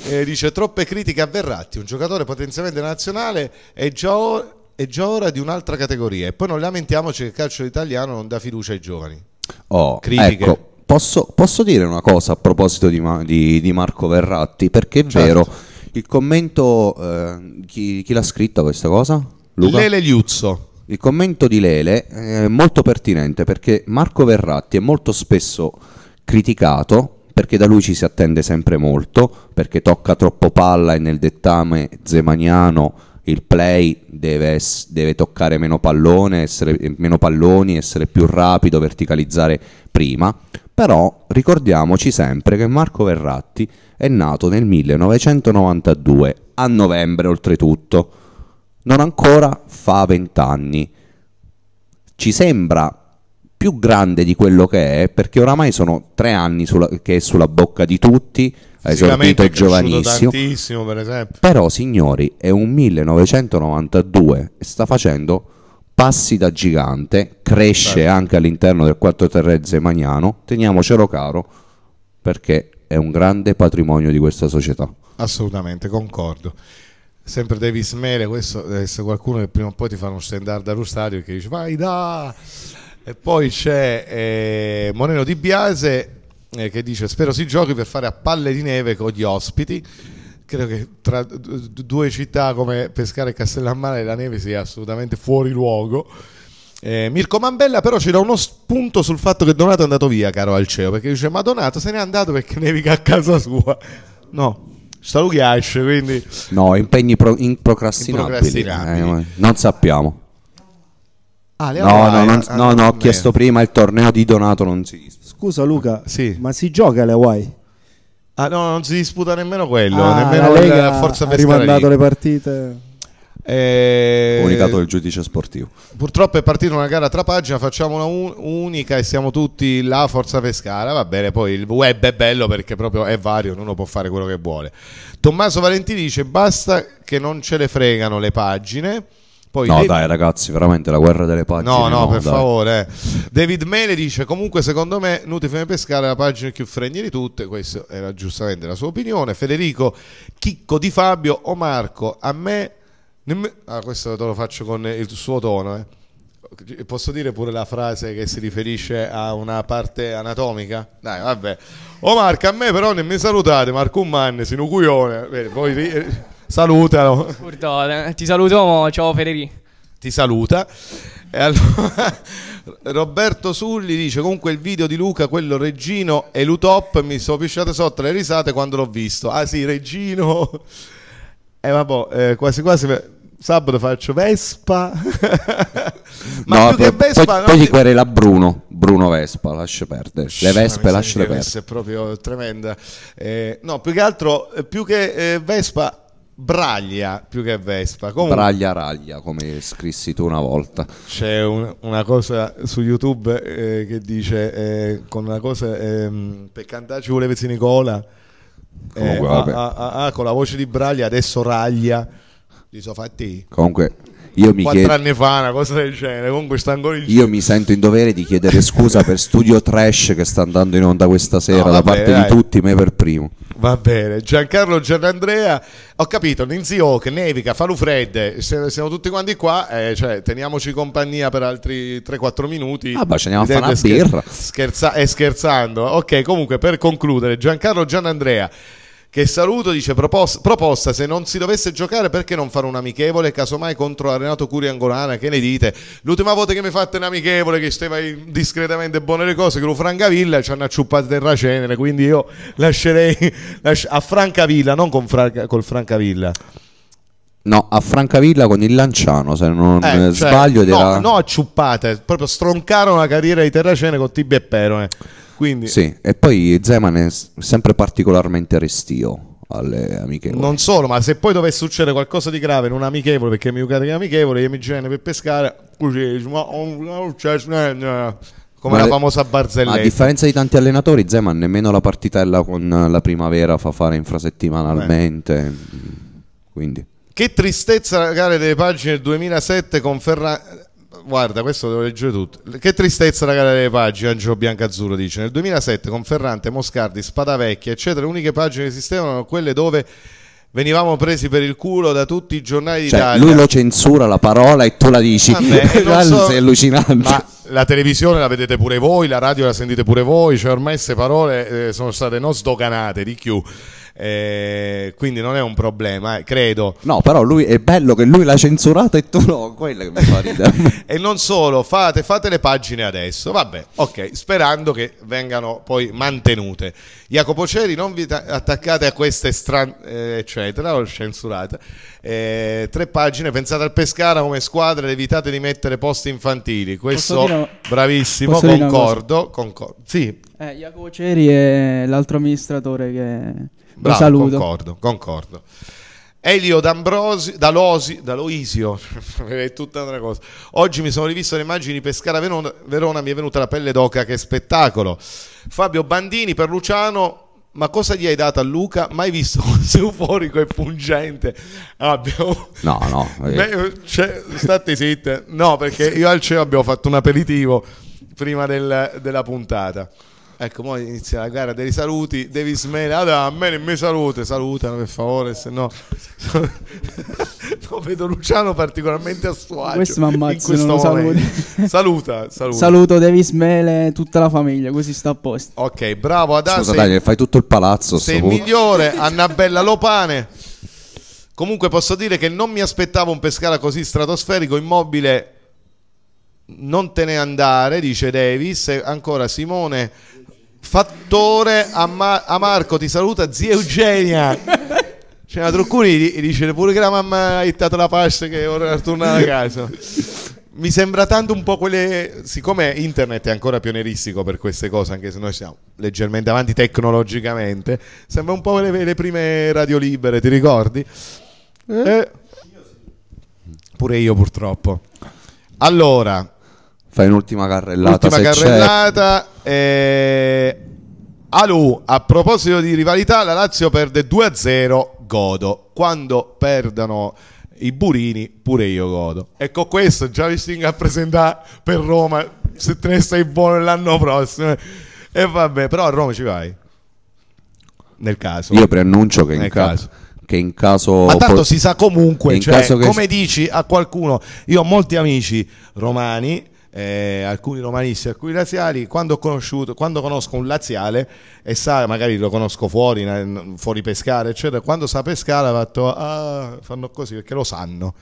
eh, dice troppe critiche a Verratti, un giocatore potenzialmente nazionale è già, è già ora di un'altra categoria e poi non lamentiamoci che il calcio italiano non dà fiducia ai giovani. Oh, critiche. Ecco. Posso, posso, dire una cosa a proposito di, di, di Marco Verratti? Perché è certo. vero, il commento, eh, chi, chi, l'ha scritta questa cosa? Luca? Lele Liuzzo. Il commento di Lele eh, è molto pertinente perché Marco Verratti è molto spesso criticato perché da lui ci si attende sempre molto, perché tocca troppo palla e nel dettame zemaniano il play deve, deve toccare meno, pallone, essere, meno palloni, essere più rapido, verticalizzare prima, però ricordiamoci sempre che Marco Verratti è nato nel 1992, a novembre oltretutto non ancora fa 20 anni. Ci sembra più grande di quello che è, perché oramai sono tre anni sulla, che è sulla bocca di tutti, ha esordito giovanissimo. Per però, signori, è un 1992 e sta facendo passi da gigante, cresce certo. anche all'interno del 4 Terrezze Magnano, teniamocelo caro, perché è un grande patrimonio di questa società. Assolutamente, concordo sempre Davis Mele, questo deve essere qualcuno che prima o poi ti fa uno standard allo stadio che dice vai da! E poi c'è eh, Moreno Di Biase eh, che dice spero si giochi per fare a palle di neve con gli ospiti. Credo che tra due città come Pescara e Castellammare la neve sia assolutamente fuori luogo. Eh, Mirko Mambella però ci dà uno spunto sul fatto che Donato è andato via, caro Alceo, perché dice ma Donato se n'è andato perché nevica a casa sua. No, Sta Luchiaccio, quindi... No, impegni pro- improcrastinabili. improcrastinabili. Eh, non sappiamo. Ah, no, no, no, non, no, no, ho chiesto prima il torneo di Donato non si disputa. Scusa Luca, ah, sì. ma si gioca alle Hawaii? Ah no, non si disputa nemmeno quello, ah, nemmeno la, Lega la forza ha rimandato lì. le partite. Eh, comunicato il giudice sportivo. Purtroppo è partita una gara tra pagina, facciamo una un unica e siamo tutti là, Forza Pescara, va bene, poi il web è bello perché proprio è vario, uno può fare quello che vuole. Tommaso Valentini dice basta che non ce le fregano le pagine. Poi no, David... dai, ragazzi, veramente la guerra delle pagine. No, no, no per dai. favore. David Mele dice: Comunque, secondo me, Nuti Femme Pescare è la pagina più fregna di tutte. Questa era giustamente la sua opinione. Federico, chicco di Fabio o oh, Marco, a me Nemm- ah, questo te lo faccio con il suo tono. Eh. Posso dire pure la frase che si riferisce a una parte anatomica? Dai, vabbè. Oh Marco, a me però non mi salutate, Marco Umman, sino cuione. Bene, poi ri- eh, salutalo. Urtone, eh, ti saluto, ciao Federico. Ti saluta. E allora, *laughs* Roberto Sulli dice comunque il video di Luca, quello Regino e Lutop, mi sono pisciato sotto le risate quando l'ho visto. Ah sì, Regino. E *laughs* eh, vabbè, eh, quasi quasi... Sabato faccio Vespa. *laughs* Ma no, più poi, che Vespa. Poi, no, poi ti querela Bruno. Bruno Vespa, lascia perdere. Le Vespe lasciale perdere. Questa è proprio tremenda. Eh, no, più che altro, eh, più che eh, Vespa, Braglia più che Vespa. Comunque, Braglia raglia, come scrissi tu una volta. C'è un, una cosa su YouTube eh, che dice eh, con una cosa eh, per cantarci vuole Pezzi Nicola. Comunque, a, a, a, con la voce di Braglia adesso raglia. Li so fatti. Comunque, io mi chiedo. anni fa, una cosa del genere. Comunque, sta ancora in Io mi sento in dovere di chiedere scusa per Studio Trash che sta andando in onda questa sera no, da parte dai. di tutti, me per primo. Va bene, Giancarlo Gianandrea, ho capito, Ninzio che Nevica, Falu Fred, siamo tutti quanti qua, eh, cioè, teniamoci compagnia per altri 3-4 minuti. Ah, ma ce ne a fare una scher- birra. Scherza- e scherzando. Ok, comunque per concludere, Giancarlo Gianandrea, che saluto, dice proposta, proposta, se non si dovesse giocare perché non fare un amichevole, casomai contro Renato Curi Angolana, che ne dite? L'ultima volta che mi fate un amichevole che stava discretamente buone le cose, che lo Francavilla ci hanno acciuppato terra cenere, quindi io lascerei a Francavilla, non con Fra- col Francavilla. No, a Francavilla con il Lanciano, se non eh, cioè, sbaglio. Cioè, no, era... no, acciuppate, proprio stroncarono la carriera di Terracene con Tibi e Perone. Eh. Quindi... Sì, e poi Zeman è sempre particolarmente restio alle amichevoli. Non solo, ma se poi dovesse succedere qualcosa di grave in un amichevole, perché mi giocate in amichevole, io mi genere per pescare, cioè, eh, eh, come ma la famosa barzelletta. A differenza di tanti allenatori, Zeman nemmeno la partitella con la primavera fa fare infrasettimanalmente. Mm, quindi. Che tristezza ragazzi, delle pagine 2007 con Ferrari Guarda, questo devo leggere tutto. Che tristezza la gara delle pagine, Angelo Biancazzurro dice. Nel 2007 con Ferrante, Moscardi, Spadavecchia, eccetera, le uniche pagine che esistevano erano quelle dove venivamo presi per il culo da tutti i giornali cioè, d'Italia. Lui lo censura la parola e tu la dici. Vabbè, *laughs* so, è allucinante. Ma la televisione la vedete pure voi, la radio la sentite pure voi, cioè ormai queste parole eh, sono state non sdoganate di più. Eh, quindi non è un problema, eh, credo. No, però lui è bello che lui l'ha censurata e tu no, quella che mi fa ridere. *laughs* e non solo, fate, fate le pagine adesso, vabbè, ok, sperando che vengano poi mantenute. Jacopo Ceri, non vi ta- attaccate a queste strane, eh, eccetera, l'ho censurata. Eh, tre pagine, pensate al Pescara come squadra, evitate di mettere posti infantili. Questo, dire, bravissimo, concordo, concordo. Sì. Eh, Jacopo Ceri è l'altro amministratore che Bravo, saluto. Concordo, concordo. Elio D'Ambrosi, D'Alosi, D'Aloisio, *laughs* è tutta una cosa. Oggi mi sono rivisto le immagini di Pescara Verona, Verona, mi è venuta la pelle d'oca, che spettacolo. Fabio Bandini per Luciano, ma cosa gli hai dato a Luca? Mai visto così *laughs* euforico e pungente? Abbiamo... No, no. Eh. Beh, cioè, state zitte. No, perché io al CEO abbiamo fatto un aperitivo prima del, della puntata. Ecco, poi inizia la gara dei saluti, devi smenare, a me ne mi salute, salutano per favore, se no... *laughs* non vedo Luciano particolarmente a suo agio Questo mi ammazza, saluta. *laughs* saluta, Saluto Davis Mele, tutta la famiglia, così sta a posto. Ok, bravo ad Scusa, sei... dai, fai tutto il palazzo. Sei il migliore, Annabella Lopane. Comunque posso dire che non mi aspettavo un Pescara così stratosferico, immobile non te ne andare, dice Davis. Ancora Simone Fattore a, Marco ti saluta zia Eugenia. C'è una truccuni dice pure che la mamma ha ittato la pasta che ora torna a casa. Mi sembra tanto un po' quelle. Siccome internet è ancora pionieristico per queste cose, anche se noi siamo leggermente avanti tecnologicamente, sembra un po' le, le prime radio libere, ti ricordi? Eh? eh? Pure io purtroppo. Allora, Fai un'ultima carrellata. Ultima carrellata. E... Eh, Alu, a proposito di rivalità, la Lazio perde 2-0, godo. Quando perdono i Burini, pure io godo. Ecco questo, già vi stingo a presentare per Roma, se te ne stai buono l'anno prossimo. E vabbè, però a Roma ci vai. Nel caso. Io preannuncio che in caso. caso che in caso ma tanto si sa comunque cioè, come dici a qualcuno io ho molti amici romani eh, alcuni romanisti, alcuni laziali, quando, quando, conosco un laziale e sa, magari lo conosco fuori, fuori pescare, eccetera, quando sa pescare ha fatto, ah, fanno così perché lo sanno.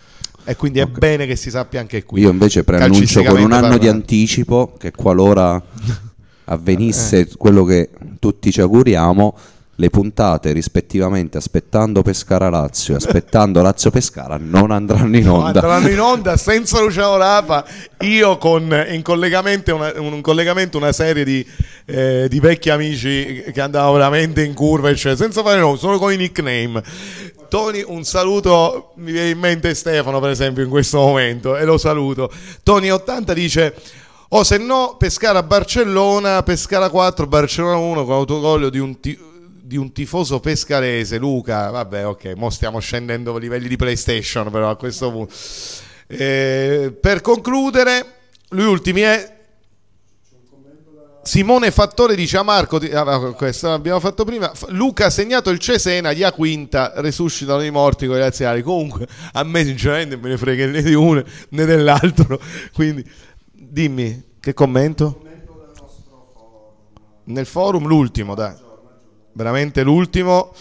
E quindi okay. è bene che si sappia anche qui. Io invece preannuncio con un anno parla... di anticipo che qualora *laughs* avvenisse eh. quello che tutti ci auguriamo, le puntate rispettivamente aspettando Pescara Lazio e aspettando Lazio Pescara non andranno in onda. No, andranno in onda senza Luciano Rapa, io con in collegamento una, un collegamento una serie di, eh, di vecchi amici che andavano veramente in curva, eccetera, senza fare nome, solo con i nickname. Tony, un saluto, mi viene in mente Stefano per esempio in questo momento e lo saluto. Tony80 dice o oh, se no Pescara Barcellona, Pescara 4, Barcellona 1 con autogolio di un t- di un tifoso pescarese, Luca, vabbè ok, mo stiamo scendendo a livelli di PlayStation però a questo punto. Eh, per concludere, lui ultimi è... Eh. Simone Fattore dice a Marco, ah, ah, questo l'abbiamo fatto prima, Luca ha segnato il Cesena, gli a quinta, resuscitano i morti con i razziali, comunque a me sinceramente me ne frega né di uno né dell'altro, *laughs* quindi dimmi che commento? Nel forum l'ultimo, dai veramente l'ultimo.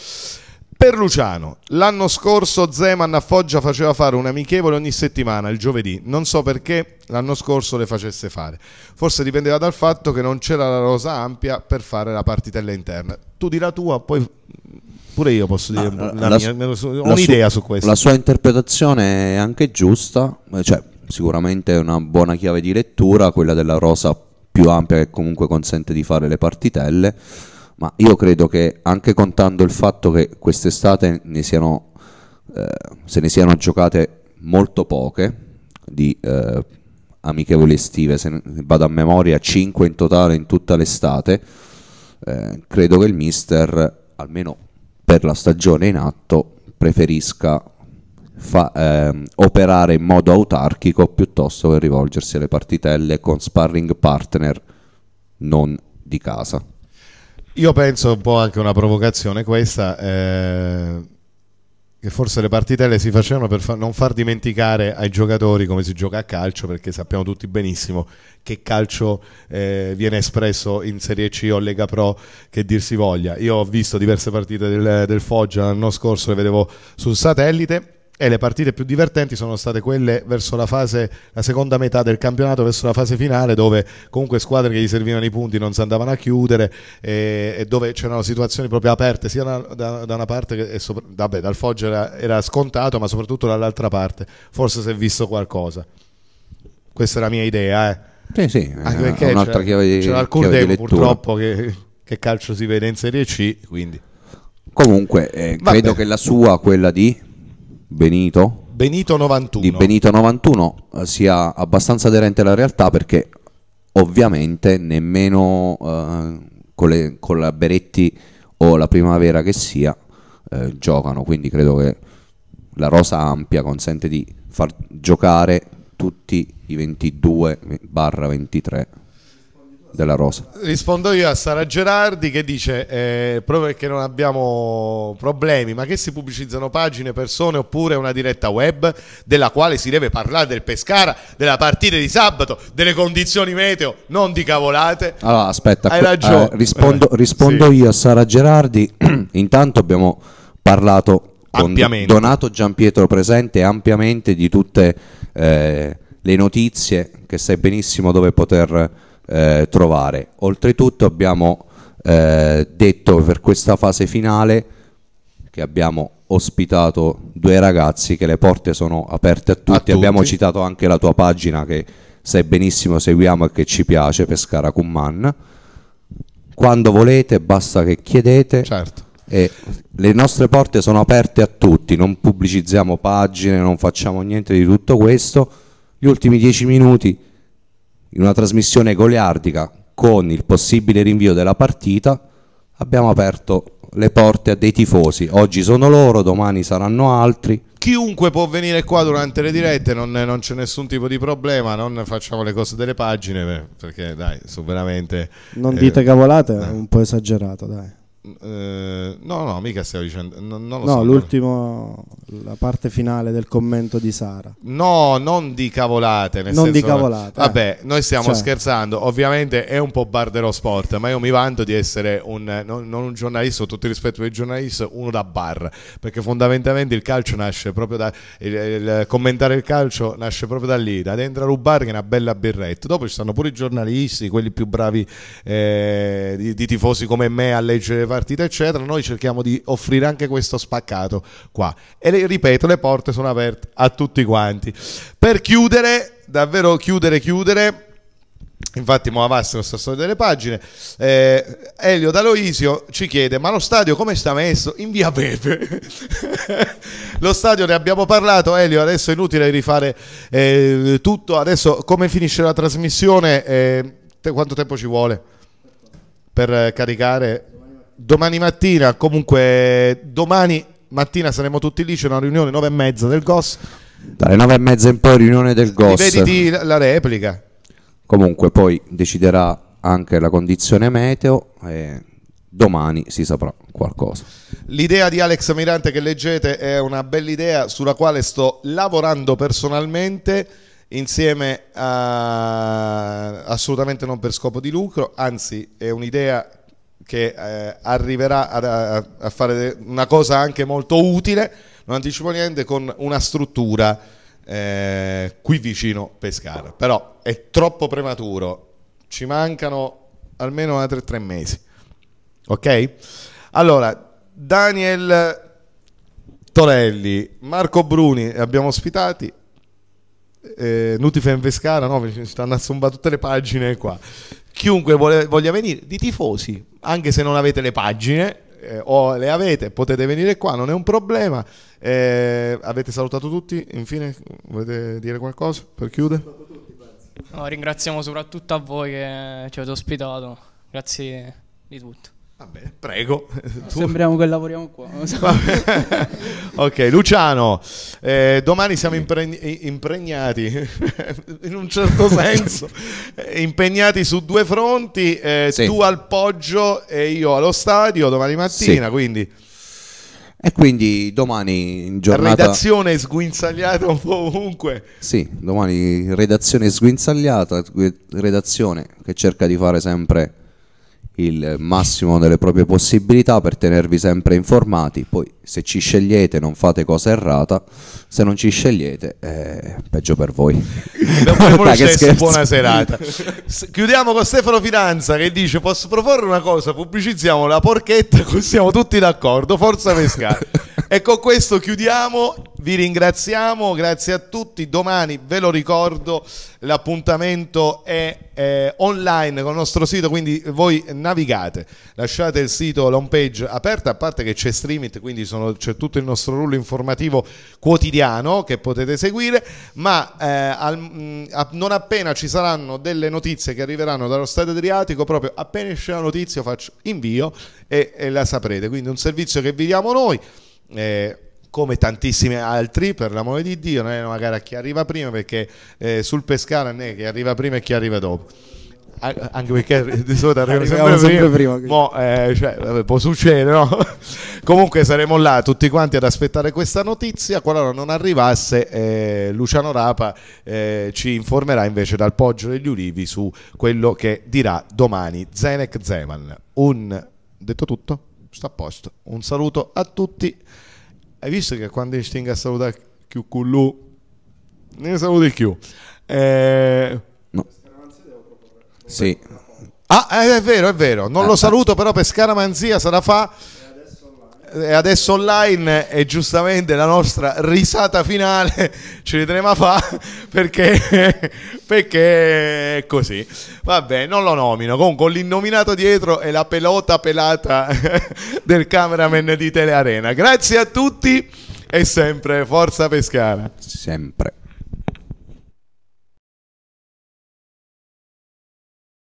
Per Luciano, l'anno scorso Zeman a Foggia faceva fare un amichevole ogni settimana, il giovedì. Non so perché l'anno scorso le facesse fare. Forse dipendeva dal fatto che non c'era la rosa ampia per fare la partitella interna. Tu di la tua, poi pure io posso dire ah, la, la mia, la su, ho un'idea su questo. La sua interpretazione è anche giusta, eh, cioè sicuramente è una buona chiave di lettura, quella della rosa più ampia che comunque consente di fare le partitelle ma io credo che anche contando il fatto che quest'estate ne siano, eh, se ne siano giocate molto poche di eh, amichevoli estive, se ne vado a memoria 5 in totale in tutta l'estate, eh, credo che il mister, almeno per la stagione in atto, preferisca fa, ehm, operare in modo autarchico piuttosto che rivolgersi alle partitelle con sparring partner non di casa. Io penso un po' anche una provocazione questa, eh, che forse le partitelle si facevano per fa- non far dimenticare ai giocatori come si gioca a calcio, perché sappiamo tutti benissimo che calcio eh, viene espresso in Serie C o Lega Pro, che dir si voglia. Io ho visto diverse partite del, del Foggia l'anno scorso, le vedevo sul satellite e le partite più divertenti sono state quelle verso la fase, la seconda metà del campionato, verso la fase finale, dove comunque squadre che gli servivano i punti non si andavano a chiudere e, e dove c'erano situazioni proprio aperte sia da, da, da una parte che sopra, vabbè, dal Foggia era, era scontato, ma soprattutto dall'altra parte. Forse si è visto qualcosa. Questa è la mia idea, eh. Sì, sì, Anche eh, perché un'altra chiave di, c'era alcun tempo purtroppo che, che calcio si vede in Serie C, quindi. Comunque, eh, credo che la sua, quella di Benito, Benito 91. di Benito 91 eh, sia abbastanza aderente alla realtà perché ovviamente nemmeno eh, con, le, con, la Beretti o la Primavera che sia eh, giocano, quindi credo che la rosa ampia consente di far giocare tutti i 22 23 della rosa. Rispondo io a Sara Gerardi che dice eh, proprio perché non abbiamo problemi, ma che si pubblicizzano pagine, persone oppure una diretta web della quale si deve parlare del Pescara, della partita di sabato, delle condizioni meteo, non di cavolate. Allora, aspetta, hai ragione. Eh, rispondo, eh, rispondo sì. io a Sara Gerardi. *clears throat* Intanto abbiamo parlato con Donato Giampietro presente ampiamente di tutte eh, le notizie che sai benissimo dove poter eh, trovare. Oltretutto abbiamo eh, detto per questa fase finale che abbiamo ospitato due ragazzi che le porte sono aperte a tutti. A tutti. Abbiamo citato anche la tua pagina che sai benissimo seguiamo e che ci piace Pescara Cumman. Quando volete basta che chiedete. Certo. E le nostre porte sono aperte a tutti, non pubblicizziamo pagine, non facciamo niente di tutto questo. Gli ultimi dieci minuti in una trasmissione goliardica con il possibile rinvio della partita abbiamo aperto le porte a dei tifosi. Oggi sono loro, domani saranno altri. Chiunque può venire qua durante le dirette, non, non c'è nessun tipo di problema, non facciamo le cose delle pagine, perché dai, sono veramente... Non eh, dite eh, cavolate, è eh. un po' esagerato, dai. Eh, no, no, mica stavo dicendo. No, no, so, l'ultimo, la parte finale del commento di Sara. No, non di cavolate. non senso, di cavolate. Eh. Vabbè, eh. noi stiamo cioè. scherzando. Ovviamente è un po' bar dello sport, ma io mi vanto di essere un, non, non un giornalista, tutto il rispetto per i giornalisti, uno da bar. Perché fondamentalmente il calcio nasce proprio da. Il, il, commentare il calcio nasce proprio da lì, da dentro a bar che è una bella birretta. Dopo ci stanno pure i giornalisti, quelli più bravi eh, di, di tifosi come me a leggere partite, eccetera, noi cerchiamo di offrire anche questo spaccato qua. E le, ripeto, le porte sono aperte a tutti quanti. Per chiudere, davvero chiudere, chiudere. Infatti, mo avanza sta storia delle pagine. Eh, Elio D'Aloisio ci chiede: Ma lo stadio come sta messo? In via Pepe. *laughs* lo stadio ne abbiamo parlato. Elio, adesso è inutile rifare eh, tutto. Adesso, come finisce la trasmissione? Eh, te, quanto tempo ci vuole per eh, caricare domani mattina, comunque domani mattina saremo tutti lì, c'è una riunione 9 e mezza del GOS. Dalle 9 e mezza in poi riunione del GOS. Vediti la replica. Comunque poi deciderà anche la condizione meteo e domani si saprà qualcosa. L'idea di Alex Mirante che leggete è una bella idea sulla quale sto lavorando personalmente insieme a... assolutamente non per scopo di lucro, anzi è un'idea che eh, arriverà a, a, fare una cosa anche molto utile, non anticipo niente, con una struttura eh, qui vicino Pescara. Però è troppo prematuro, ci mancano almeno altri tre mesi. Ok? Allora, Daniel Torelli, Marco Bruni, abbiamo ospitati, eh, in Vescara, no, stanno a zombare tutte le pagine qua. Chiunque vuole, voglia venire, di tifosi, anche se non avete le pagine, eh, o le avete, potete venire qua, non è un problema. Eh, avete salutato tutti, infine volete dire qualcosa per chiudere? No, ringraziamo soprattutto a voi che ci avete ospitato, grazie di tutto. Va Vabbè, prego. Sembriamo che lavoriamo qua. *laughs* ok, Luciano, eh, domani siamo impregn- impregnati, *laughs* in un certo senso, eh, impegnati su due fronti, eh, sì. tu al Poggio e io allo stadio domani mattina, sì. quindi... E quindi domani in giornata... Redazione sguinzagliata un po' ovunque. Sì, domani redazione sguinzagliata, redazione che cerca di fare sempre il massimo delle proprie possibilità per tenervi sempre informati. Poi se ci scegliete non fate cosa errata, se non ci scegliete eh, peggio per voi. *laughs* Dai, buona serata. Chiudiamo con Stefano Finanza che dice posso proporre una cosa, pubblicizziamo la porchetta *laughs* così siamo tutti d'accordo, forza Pescara. E con questo chiudiamo, vi ringraziamo, grazie a tutti. Domani ve lo ricordo, l'appuntamento è eh, online con il nostro sito, quindi voi navigate, lasciate il sito, l'home page aperta, a parte che c'è Streamit, quindi c'è tutto il nostro rullo informativo quotidiano che potete seguire, ma eh, al, mh, mm, a, non appena ci saranno delle notizie che arriveranno dallo Stato Adriatico, proprio appena esce la notizia faccio invio e, e la saprete. Quindi un servizio che vi diamo noi eh, come tantissimi altri, per l'amore di Dio, non è una gara chi arriva prima perché eh, sul Pescara non è chi arriva prima e chi arriva dopo. anche perché *laughs* di solito arriviamo sempre, sempre prima, prima mo, eh, cioè, vabbè, può succedere no? *laughs* comunque saremo là tutti quanti ad aspettare questa notizia qualora non arrivasse eh, Luciano Rapa eh, ci informerà invece dal Poggio degli Ulivi su quello che dirà domani Zenek Zeman un detto tutto? sta a posto. Un saluto a tutti. Hai visto che quando in Sting a salutare Chiucullu ne saluti il Q. Eh... No. Sì. Ah, eh, è vero, è vero. Non ah, lo eh. saluto, però per Scaramanzia sarà fa e adesso online è giustamente la nostra risata finale *laughs* ce ne vedremo a fa *laughs* perché, *laughs* perché è così vabbè non lo nomino comunque l'innominato dietro è la pelota pelata del cameraman di Telearena grazie a tutti e sempre forza Pescara sempre